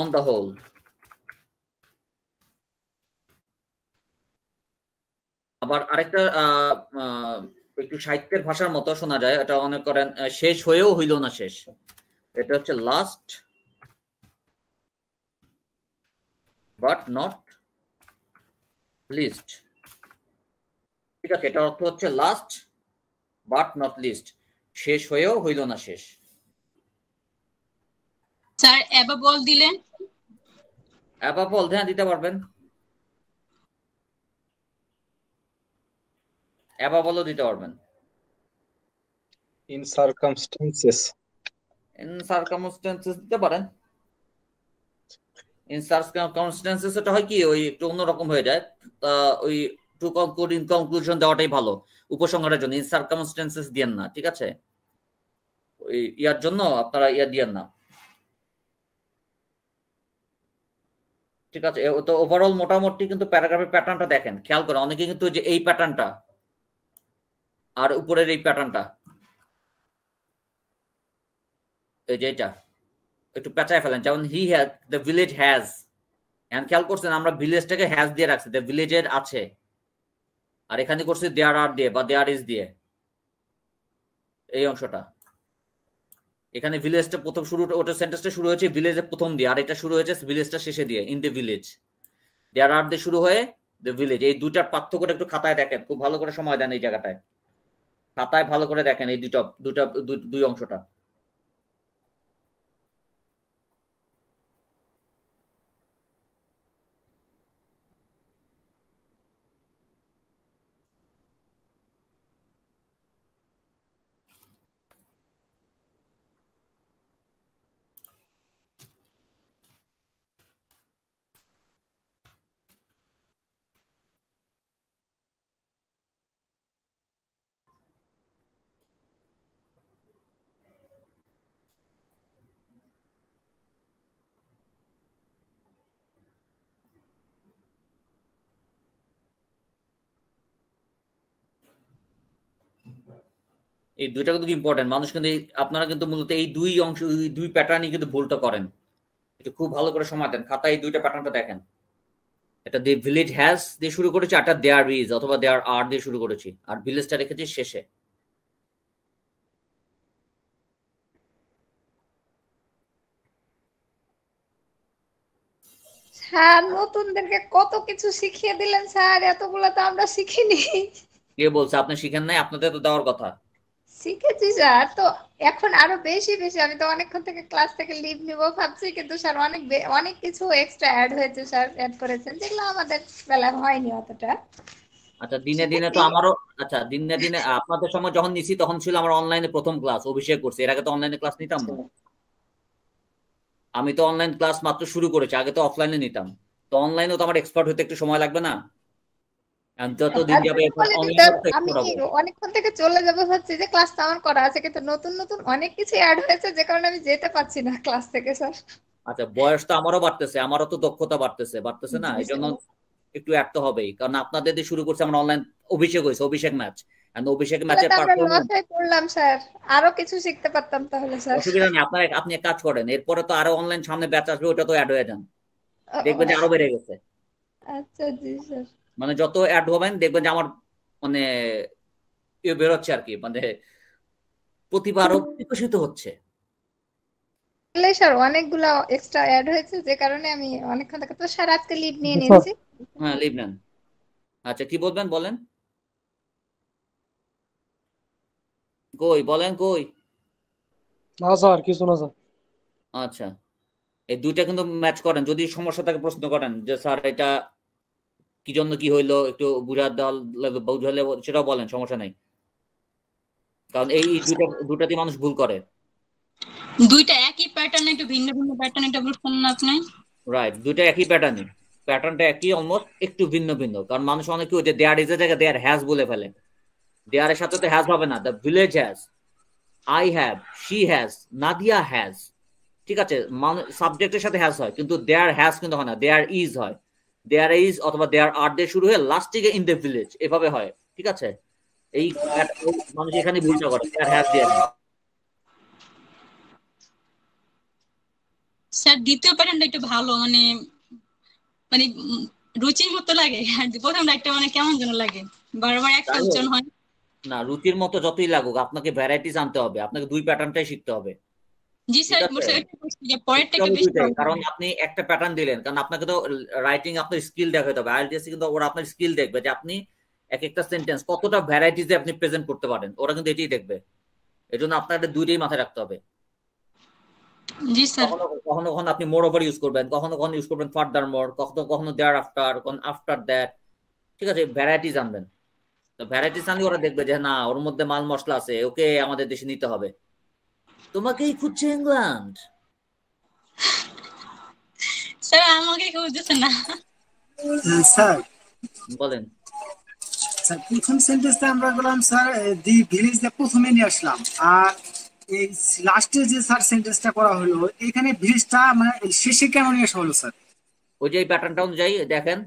on the whole. আবার আরেকটা একটু সাহিত্যের ভাষার মতো শোনা যায় এটা মনে করেন শেষ হয়েও হইল না শেষ এটা হচ্ছে লাস্ট বাট নট লিস্ট ঠিক আছে এটার অর্থ হচ্ছে লাস্ট বাট নট লিস্ট শেষ হয়েও হইল না শেষ স্যার অ্যাবাবল দিলেন অ্যাবাবল হ্যাঁ দিতে পারবেন অ্যাবাবলও দিতে পারবেন ইন সার্কামস্ট্যান্সেস ইন সার্কামস্ট্যান্সেস দিতে পারেন ইন সার্কামস্ট্যান্সেস এটা হয় কি ওই একটু অন্যরকম হয়ে যায় ওই টু কনক্লুড ইন কনক্লুশন দেওয়াটাই ভালো উপসংহারের জন্য ইন সার্কামস্ট্যান্সেস দিয়েন না ঠিক আছে ওই ইয়ার জন্য আপনারা ইয়া দিয়েন না ঠিক আছে তো ওভারঅল মোটামুটি কিন্তু প্যারাগ্রাফের প্যাটার্নটা দেখেন খেয়াল করেন অনেকে কিন্তু যে এই প্যাটার্নটা আর উপরের এই প্যাটার্নটা এই যে এটা একটু পেঁচায় ফেলেন যেমন he has the village has এখন খেয়াল করছেন আমরা ভিলেজটাকে হ্যাজ দিয়ে রাখছি দ্য ভিলেজের আছে আর এখানে করছি দেয়ার আর দিয়ে বা দেয়ার ইজ দিয়ে এই অংশটা এখানে ভিলেজটা প্রথম শুরু ওটা সেন্টেন্সটা শুরু হয়েছে ভিলেজের প্রথম দিয়ে আর এটা শুরু হয়েছে ভিলেজটা শেষে দিয়ে in the village there are দিয়ে শুরু হয়ে দ্য ভিলেজ এই দুটার পার্থক্যটা একটু খাতায় দেখেন খুব ভালো করে সময় দেন এই জায়গাটায় খাতায় ভালো করে দেখেন এই দুটো দুটা দুই অংশটা এই দুইটা কিন্তু ইম্পর্টেন্ট মানুষ কিন্তু আপনারা কিন্তু মূলত এই দুই অংশ দুই প্যাটার্নই কিন্তু ভুলটা করেন এটা খুব ভালো করে সময় দেন খাতায় এই দুইটা প্যাটার্নটা দেখেন এটা দি ভিলেজ হ্যাজ দিয়ে শুরু করেছি আর দেয়ার ইজ অথবা দেয়ার আর দিয়ে শুরু করেছি আর ভিলেজটা রেখেছি শেষে স্যার নতুনদেরকে কত কিছু শিখিয়ে দিলেন স্যার এতগুলো তো আমরা শিখিনি কে বলছে আপনি শিখেন নাই আপনাদের তো দেওয়ার কথা শিখেছি স্যার তো এখন আরো বেশি বেশি আমি তো অনেকক্ষণ থেকে ক্লাস থেকে লিভ নিব ভাবছি কিন্তু স্যার অনেক অনেক কিছু এক্সট্রা অ্যাড হয়েছে স্যার অ্যাড করেছেন যেগুলো আমাদের বেলা হয়নি অতটা আচ্ছা দিনে দিনে তো আমারও আচ্ছা দিনে দিনে আপনাদের সময় যখন নিছি তখন ছিল আমার অনলাইনে প্রথম ক্লাস অভিষেক করছে এর আগে তো অনলাইনে ক্লাস নিতাম না আমি তো অনলাইন ক্লাস মাত্র শুরু করেছি আগে তো অফলাইনে নিতাম তো অনলাইনেও তো আমার এক্সপার্ট হতে একটু সময় লাগবে না হ্যাঁ, অনেকক্ষণ থেকে চলে করা নতুন নতুন অনেক কিছু অ্যাড হয়েছে যে কারণে আমি যেতে পারছি না ক্লাস থেকে স্যার আচ্ছা বয়স তো আমারও বাড়তেছে আমারও তো দক্ষতা বাড়তেছে বাড়তেছে না এই জন্য একটু হবেই কারণ আপনাদের শুরু করছে অনলাইন অভিষেক হয়েছে অভিষেক ম্যাচ অভিষেক ম্যাচের স্যার আরো কিছু শিখতে পারতাম তাহলে স্যার নেই আপনি কাজ করেন এরপরে তো আরো অনলাইন সামনে ব্যাচ আসবে ওটা তো অ্যাড হয়ে যান দেখবেন আরো বেড়ে গেছে আচ্ছা জি স্যার মানে যত অ্যাড হবেন দেখবেন যে আমার মানে ইয়ে বেরোচ্ছে আর কি মানে প্রতিবারও বিকশিত হচ্ছে স্যার অনেকগুলা এক্সট্রা অ্যাড হয়েছে যে কারণে আমি অনেকক্ষণ থেকে তো স্যার আজকে লিভ নিয়ে আচ্ছা। নিয়েছি হ্যাঁ লিভ নেন আচ্ছা কি বলবেন বলেন কই বলেন কই না স্যার কিছু না স্যার আচ্ছা এই দুইটা কিন্তু ম্যাচ করেন যদি সমস্যা থাকে প্রশ্ন করেন যে স্যার এটা কি জন্য কি হইলো একটু বুঝার দল বুঝালে সেটাও বলেন সমস্যা নাই কারণ এই দুটো দুটাতে মানুষ ভুল করে দুইটা একই প্যাটার্ন একটু ভিন্ন ভিন্ন প্যাটার্ন এটা বলছেন আপনি রাইট দুইটা একই প্যাটার্ন প্যাটার্নটা একই অলমোস্ট একটু ভিন্ন ভিন্ন কারণ মানুষ অনেকে ওই যে দেয়ার ইজ এ জায়গায় দেয়ার হ্যাজ বলে ফেলে দেয়ারের সাথে তো হ্যাজ হবে না the village has I have she has Nadia has ঠিক আছে সাবজেক্টের সাথে হ্যাজ হয় কিন্তু দেয়ার হ্যাজ কিন্তু হয় না দেয়ার ইজ হয় দেয়ার ইজ অথবা দেয়ার আর দিয়ে শুরু হয়ে লাস্টিকে ইন দ্য ভিলেজ এভাবে হয় ঠিক আছে এই মানুষ এখানে ভুলটা করে দেয়ার হ্যাভ দেয়ার স্যার দ্বিতীয় প্যাটার্নটা একটু ভালো মানে মানে রুচির মতো লাগে আর প্রথমটা একটা মানে কেমন যেন লাগে বারবার একটা উচ্চারণ হয় না রুচির মতো যতই লাগুক আপনাকে ভ্যারাইটিস আনতে হবে আপনাকে দুই প্যাটার্নটাই শিখতে হবে কারণ আপনি একটা প্যাটার্ন দিলেন কারণ আপনাকে তো রাইটিং আপনার স্কিল দেখাতে হবে আইএলটিএস কিন্তু ওরা আপনার স্কিল দেখবে যে আপনি এক একটা সেন্টেন্স কতটা আপনি প্রেজেন্ট করতে পারেন ওরা কিন্তু এটাই দেখবে আপনাকে দুইটাই মাথায় রাখতে হবে জি স্যার কখনো কখনো আপনি মোর ওভার ইউজ করবেন কখনো কখনো ইউজ করবেন ফার্দার মোর কখনো কখনো দেয়ার আফটার আফটার দ্যাট ঠিক আছে ভ্যারাইটিজ আনবেন তো ভ্যারাইটিজ আনলে ওরা দেখবে যে না ওর মধ্যে মাল মশলা আছে ওকে আমাদের দেশে নিতে হবে তোমাকেই খুঁজছে ইংল্যান্ড স্যার আমাকে খুঁজছে না হ্যাঁ, স্যার বলেন স্যার প্রথম সেন্টেন্সটা আমরা বললাম স্যার দি ভিলেজটা প্রথমে নিয়ে আসলাম আর এই লাস্টে যে স্যার সেন্টেন্সটা করা হলো এখানে ভিলেজটা মানে শেষে কেন নিয়ে আসা হলো স্যার ওই যে এই প্যাটার্নটা অনুযায়ী দেখেন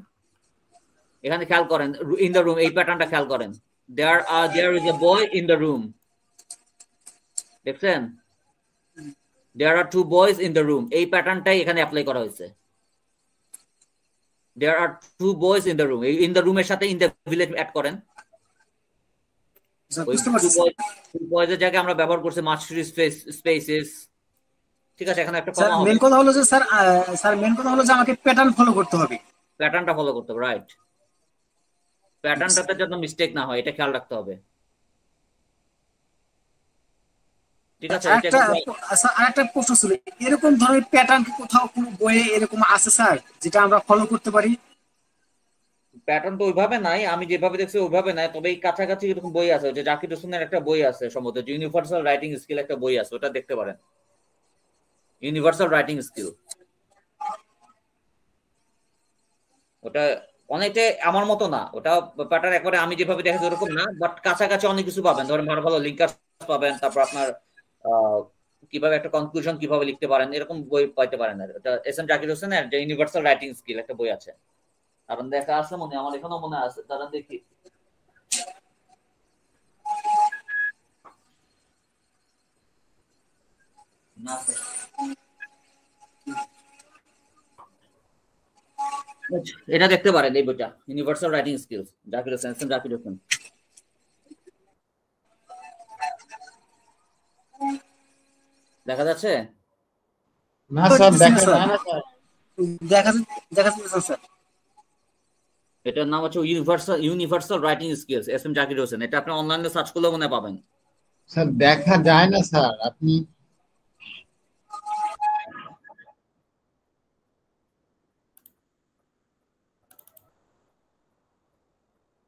এখানে খেয়াল করেন ইন দ্য রুম এই প্যাটার্নটা খেয়াল করেন there are there is a boy in the room দেখছেন there are two boys in the room এই প্যাটার্নটাই এখানে অ্যাপ্লাই করা হয়েছে there are two boys in the room in the রুমের সাথে ইন দ্য ভিলেজ অ্যাড করেন আচ্ছা, বয়েজের জায়গায় আমরা ব্যবহার করছি মাস্টারি স্পেসেস ঠিক আছে এখানে একটা মেন কথা হলো যে স্যার স্যার মেন কথা হলো যে আমাকে প্যাটার্ন ফলো করতে হবে প্যাটার্নটা ফলো করতে হবে রাইট প্যাটার্নটাতে যেন মিস্টেক না হয় এটা খেয়াল রাখতে হবে ইউনিভার্সাল রাইটিং স্কিল ওটা আমার মতো না ওটা ব্যাপারটা একবারে আমি যেভাবে দেখেছি ওরকম না বাট কাছাকাছি অনেক কিছু পাবেন ধরেন ভালো ভালো লিঙ্কার পাবেন তারপর আপনার কিভাবে একটা কনক্লুশন কিভাবে লিখতে পারেন এরকম বই পাইতে পারেন আর এস এম জাকির হোসেনের যে ইউনিভার্সাল রাইটিং স্কিল একটা বই আছে কারণ দেখা আছে মনে আমার এখনো মনে আছে দাদা দেখি এটা দেখতে পারেন এই বইটা universal writing skills Zakir Hossain S M Zakir Hossain দেখা যাচ্ছে না স্যার দেখা যায় না স্যার দেখা দেখা যাচ্ছে স্যার এটার নাম হচ্ছে universal universal writing skills S M Zakir Hossain এটা আপনি অনলাইনে সার্চ করলে মনে পাবেন স্যার দেখা যায় না স্যার আপনি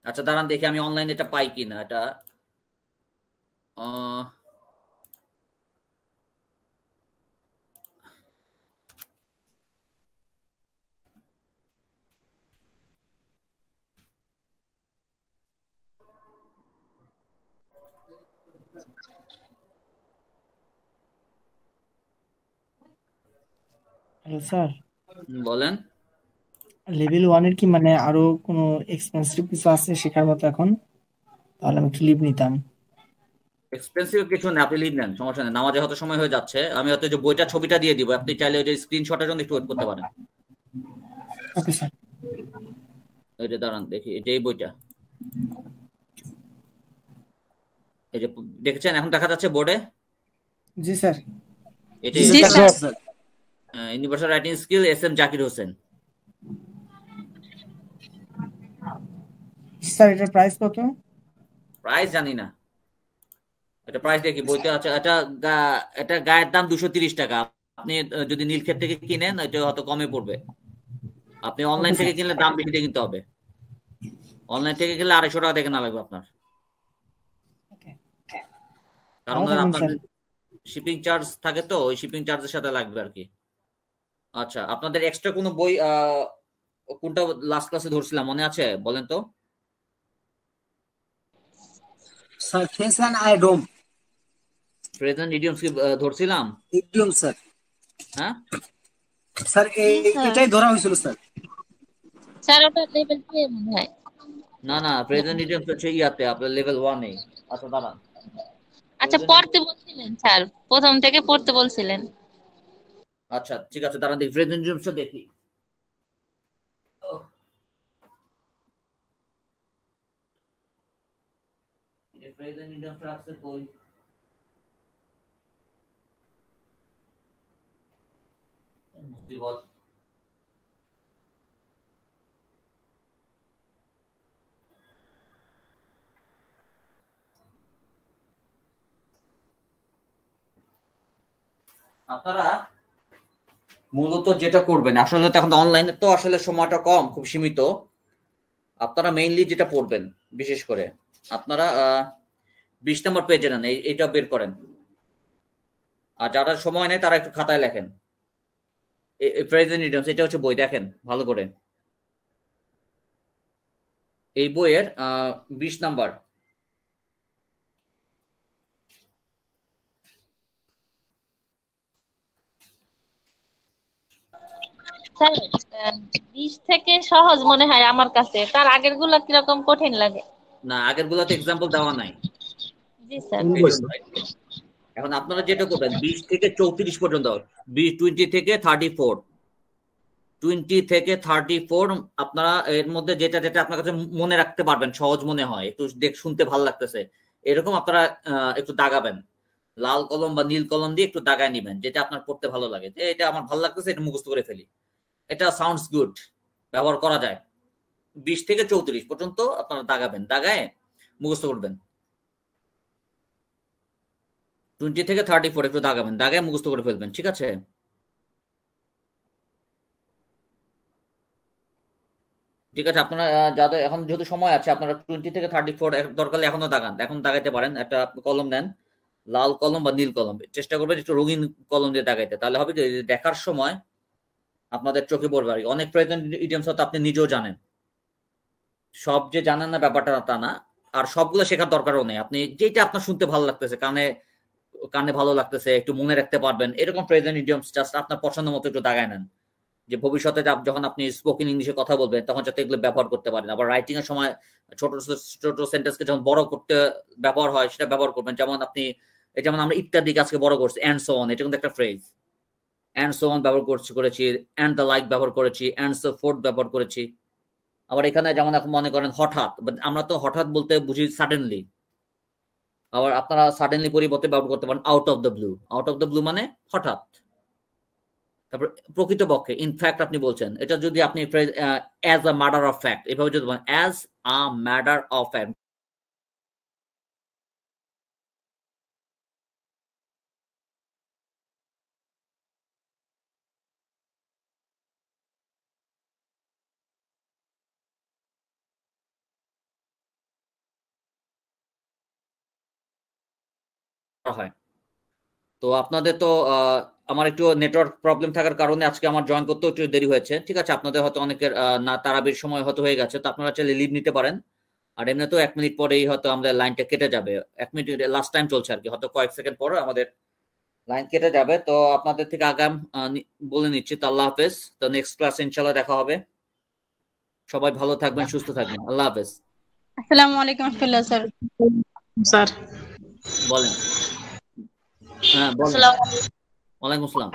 আচ্ছা দাঁড়ান দেখি আমি অনলাইনে এটা পাই কিনা এটা হ্যালো স্যার বলেন লেভেল ওয়ানের কি মানে আরো কোনো এক্সপেন্সিভ কিছু আছে শেখার মতো এখন তাহলে আমি কি লিভ নিতাম এক্সপেন্সিভ কিছু না আপনি লিভ নেন সমস্যা নেই নামাজে হয়তো সময় হয়ে যাচ্ছে আমি হয়তো যে বইটা ছবিটা দিয়ে দিব আপনি চাইলে ওই যে স্ক্রিনশটের জন্য একটু ওয়েট করতে পারেন ওকে স্যার এটা দাঁড়ান দেখি এটাই বইটা এই যে দেখেছেন এখন দেখা যাচ্ছে বোর্ডে জি স্যার এটাই জি sir universal writing skill S M Zakir Hossain sir এটার প্রাইস কত প্রাইস জানি না এটা প্রাইস দেখি বইতে আছে এটা এটা গায়ের দাম দুশো তিরিশ টাকা আপনি যদি নীলক্ষেত থেকে কিনেন এটা হয়তো কমে পড়বে আপনি অনলাইন থেকে কিনলে দাম বেশি দিয়ে কিনতে হবে অনলাইন থেকে কিনলে আড়াইশো টাকা দেখে না লাগবে আপনার কারণ আপনার শিপিং চার্জ থাকে তো ওই শিপিং চার্জের সাথে লাগবে আর কি আচ্ছা আপনাদের এক্সট্রা কোনো বই কোনটা লাস্ট ক্লাসে ধরছিলাম মনে আছে বলেন তো স্যার আই প্রেজেন্ট ইডিয়মস কি ধরছিলাম ইডিয়ম স্যার হ্যাঁ স্যার এটাই ধরা হয়েছিল স্যার স্যার ওটা লেভেল মনে হয় না না প্রেজেন্ট ইডিয়মস আপনার লেভেল 1 এ আচ্ছা দাঁড়ান আচ্ছা পড়তে বলছিলেন স্যার প্রথম থেকে পড়তে বলছিলেন আচ্ছা ঠিক আছে দাঁড়ান দেখি ফ্রেজেন্ট জেমসটা দেখি আপনারা মূলত যেটা করবেন আসলে এখন অনলাইনে তো আসলে সময়টা কম খুব সীমিত আপনারা মেইনলি যেটা পড়বেন বিশেষ করে আপনারা বিশ নম্বর পেজে নেন এইটা বের করেন আর যারা সময় নেই তারা একটু খাতায় লেখেন এটা হচ্ছে বই দেখেন ভালো করে এই বইয়ের বিশ নাম্বার স্যার বিশ থেকে সহজ মনে হয় আমার কাছে তার আগের গুলা কিরকম কঠিন লাগে না আগের গুলাতে এক্সাম্পল দেওয়া নাই জি স্যার এখন আপনারা যেটা করবেন বিশ থেকে চৌত্রিশ পর্যন্ত বিশ টোয়েন্টি থেকে থার্টি ফোর টোয়েন্টি থেকে থার্টি ফোর আপনারা এর মধ্যে যেটা যেটা আপনার কাছে মনে রাখতে পারবেন সহজ মনে হয় একটু দেখ শুনতে ভালো লাগতেছে এরকম আপনারা একটু দাগাবেন লাল কলম বা নীল কলম দিয়ে একটু দাগায় নিবেন যেটা আপনার পড়তে ভালো লাগে যে এটা আমার ভালো লাগতেছে এটা মুখস্থ করে ফেলি এটা সাউন্ডস গুড ব্যবহার করা যায় বিশ থেকে চৌত্রিশ পর্যন্ত আপনারা দাগাবেন দাগায় মুখস্থ করবেন টোয়েন্টি থেকে থার্টি ফোর একটু দাগাবেন দাগায় মুখস্থ করে ফেলবেন ঠিক আছে ঠিক আছে আপনারা যাদের এখন যেহেতু সময় আছে আপনারা টোয়েন্টি থেকে থার্টি ফোর দরকার এখনো দাগান এখন দাগাইতে পারেন একটা কলম নেন লাল কলম বা নীল কলম চেষ্টা করবেন একটু রঙিন কলম দিয়ে দাগাইতে তাহলে হবে দেখার সময় আপনাদের চোখে পড়বে আর অনেক প্রয়োজন ইডিয়ামস হয়তো আপনি নিজেও জানেন সব যে জানেন না ব্যাপারটা তা না আর সবগুলো শেখার দরকারও নেই আপনি যেটা আপনার শুনতে ভালো লাগতেছে কানে কানে ভালো লাগতেছে একটু মনে রাখতে পারবেন এরকম প্রয়োজন ইডিয়মস জাস্ট আপনার পছন্দ মতো একটু দাগায় নেন যে ভবিষ্যতে যখন আপনি স্পোকেন ইংলিশে কথা বলবেন তখন যাতে এগুলো ব্যবহার করতে পারেন আবার রাইটিং এর সময় ছোট ছোট সেন্টেন্সকে যখন বড় করতে ব্যবহার হয় সেটা ব্যবহার করবেন যেমন আপনি যেমন আমরা ইত্যাদি আজকে বড় করছি অ্যান্ড সো অন এটা কিন্তু একটা ফ্রেজ অ্যান্ড সো অন ব্যবহার করছি করেছি অ্যান্ড দ্য লাইক ব্যবহার করেছি অ্যান্ড সো ফোর্থ ব্যবহার করেছি আবার এখানে যেমন এখন মনে করেন হঠাৎ আমরা তো হঠাৎ বলতে বুঝি সাডেনলি আবার আপনারা সাডেনলি পরিবর্তে ব্যবহার করতে পারেন out of the blue out of the blue মানে হঠাৎ তারপর প্রকৃতপক্ষে ইনফ্যাক্ট আপনি বলছেন এটা যদি আপনি as a matter of fact এভাবে যদি বলেন as a matter of fact করা হয় তো আপনাদের তো আমার একটু নেটওয়ার্ক প্রবলেম থাকার কারণে আজকে আমার জয়েন করতেও একটু দেরি হয়েছে ঠিক আছে আপনাদের হয়তো অনেকের না তারাবির সময় হয়তো হয়ে গেছে তো আপনারা চাইলে লিভ নিতে পারেন আর এমনি তো এক মিনিট পরেই হয়তো আমাদের লাইনটা কেটে যাবে এক মিনিট লাস্ট টাইম চলছে আর কি হয়তো কয়েক সেকেন্ড পরে আমাদের লাইন কেটে যাবে তো আপনাদের থেকে আগাম বলে নিচ্ছি তো আল্লাহ হাফেজ তো নেক্সট ক্লাস ইনশাল্লাহ দেখা হবে সবাই ভালো থাকবেন সুস্থ থাকবেন আল্লাহ হাফেজ আসসালামু আলাইকুম স্যার স্যার বলেন হ্যাঁ ওয়ালাইকুম আসসালাম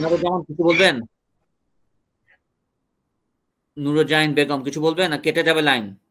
নুরুজাহান কিছু বলবেন নুরুজাহান বেগম কিছু বলবেন না কেটে যাবে লাইন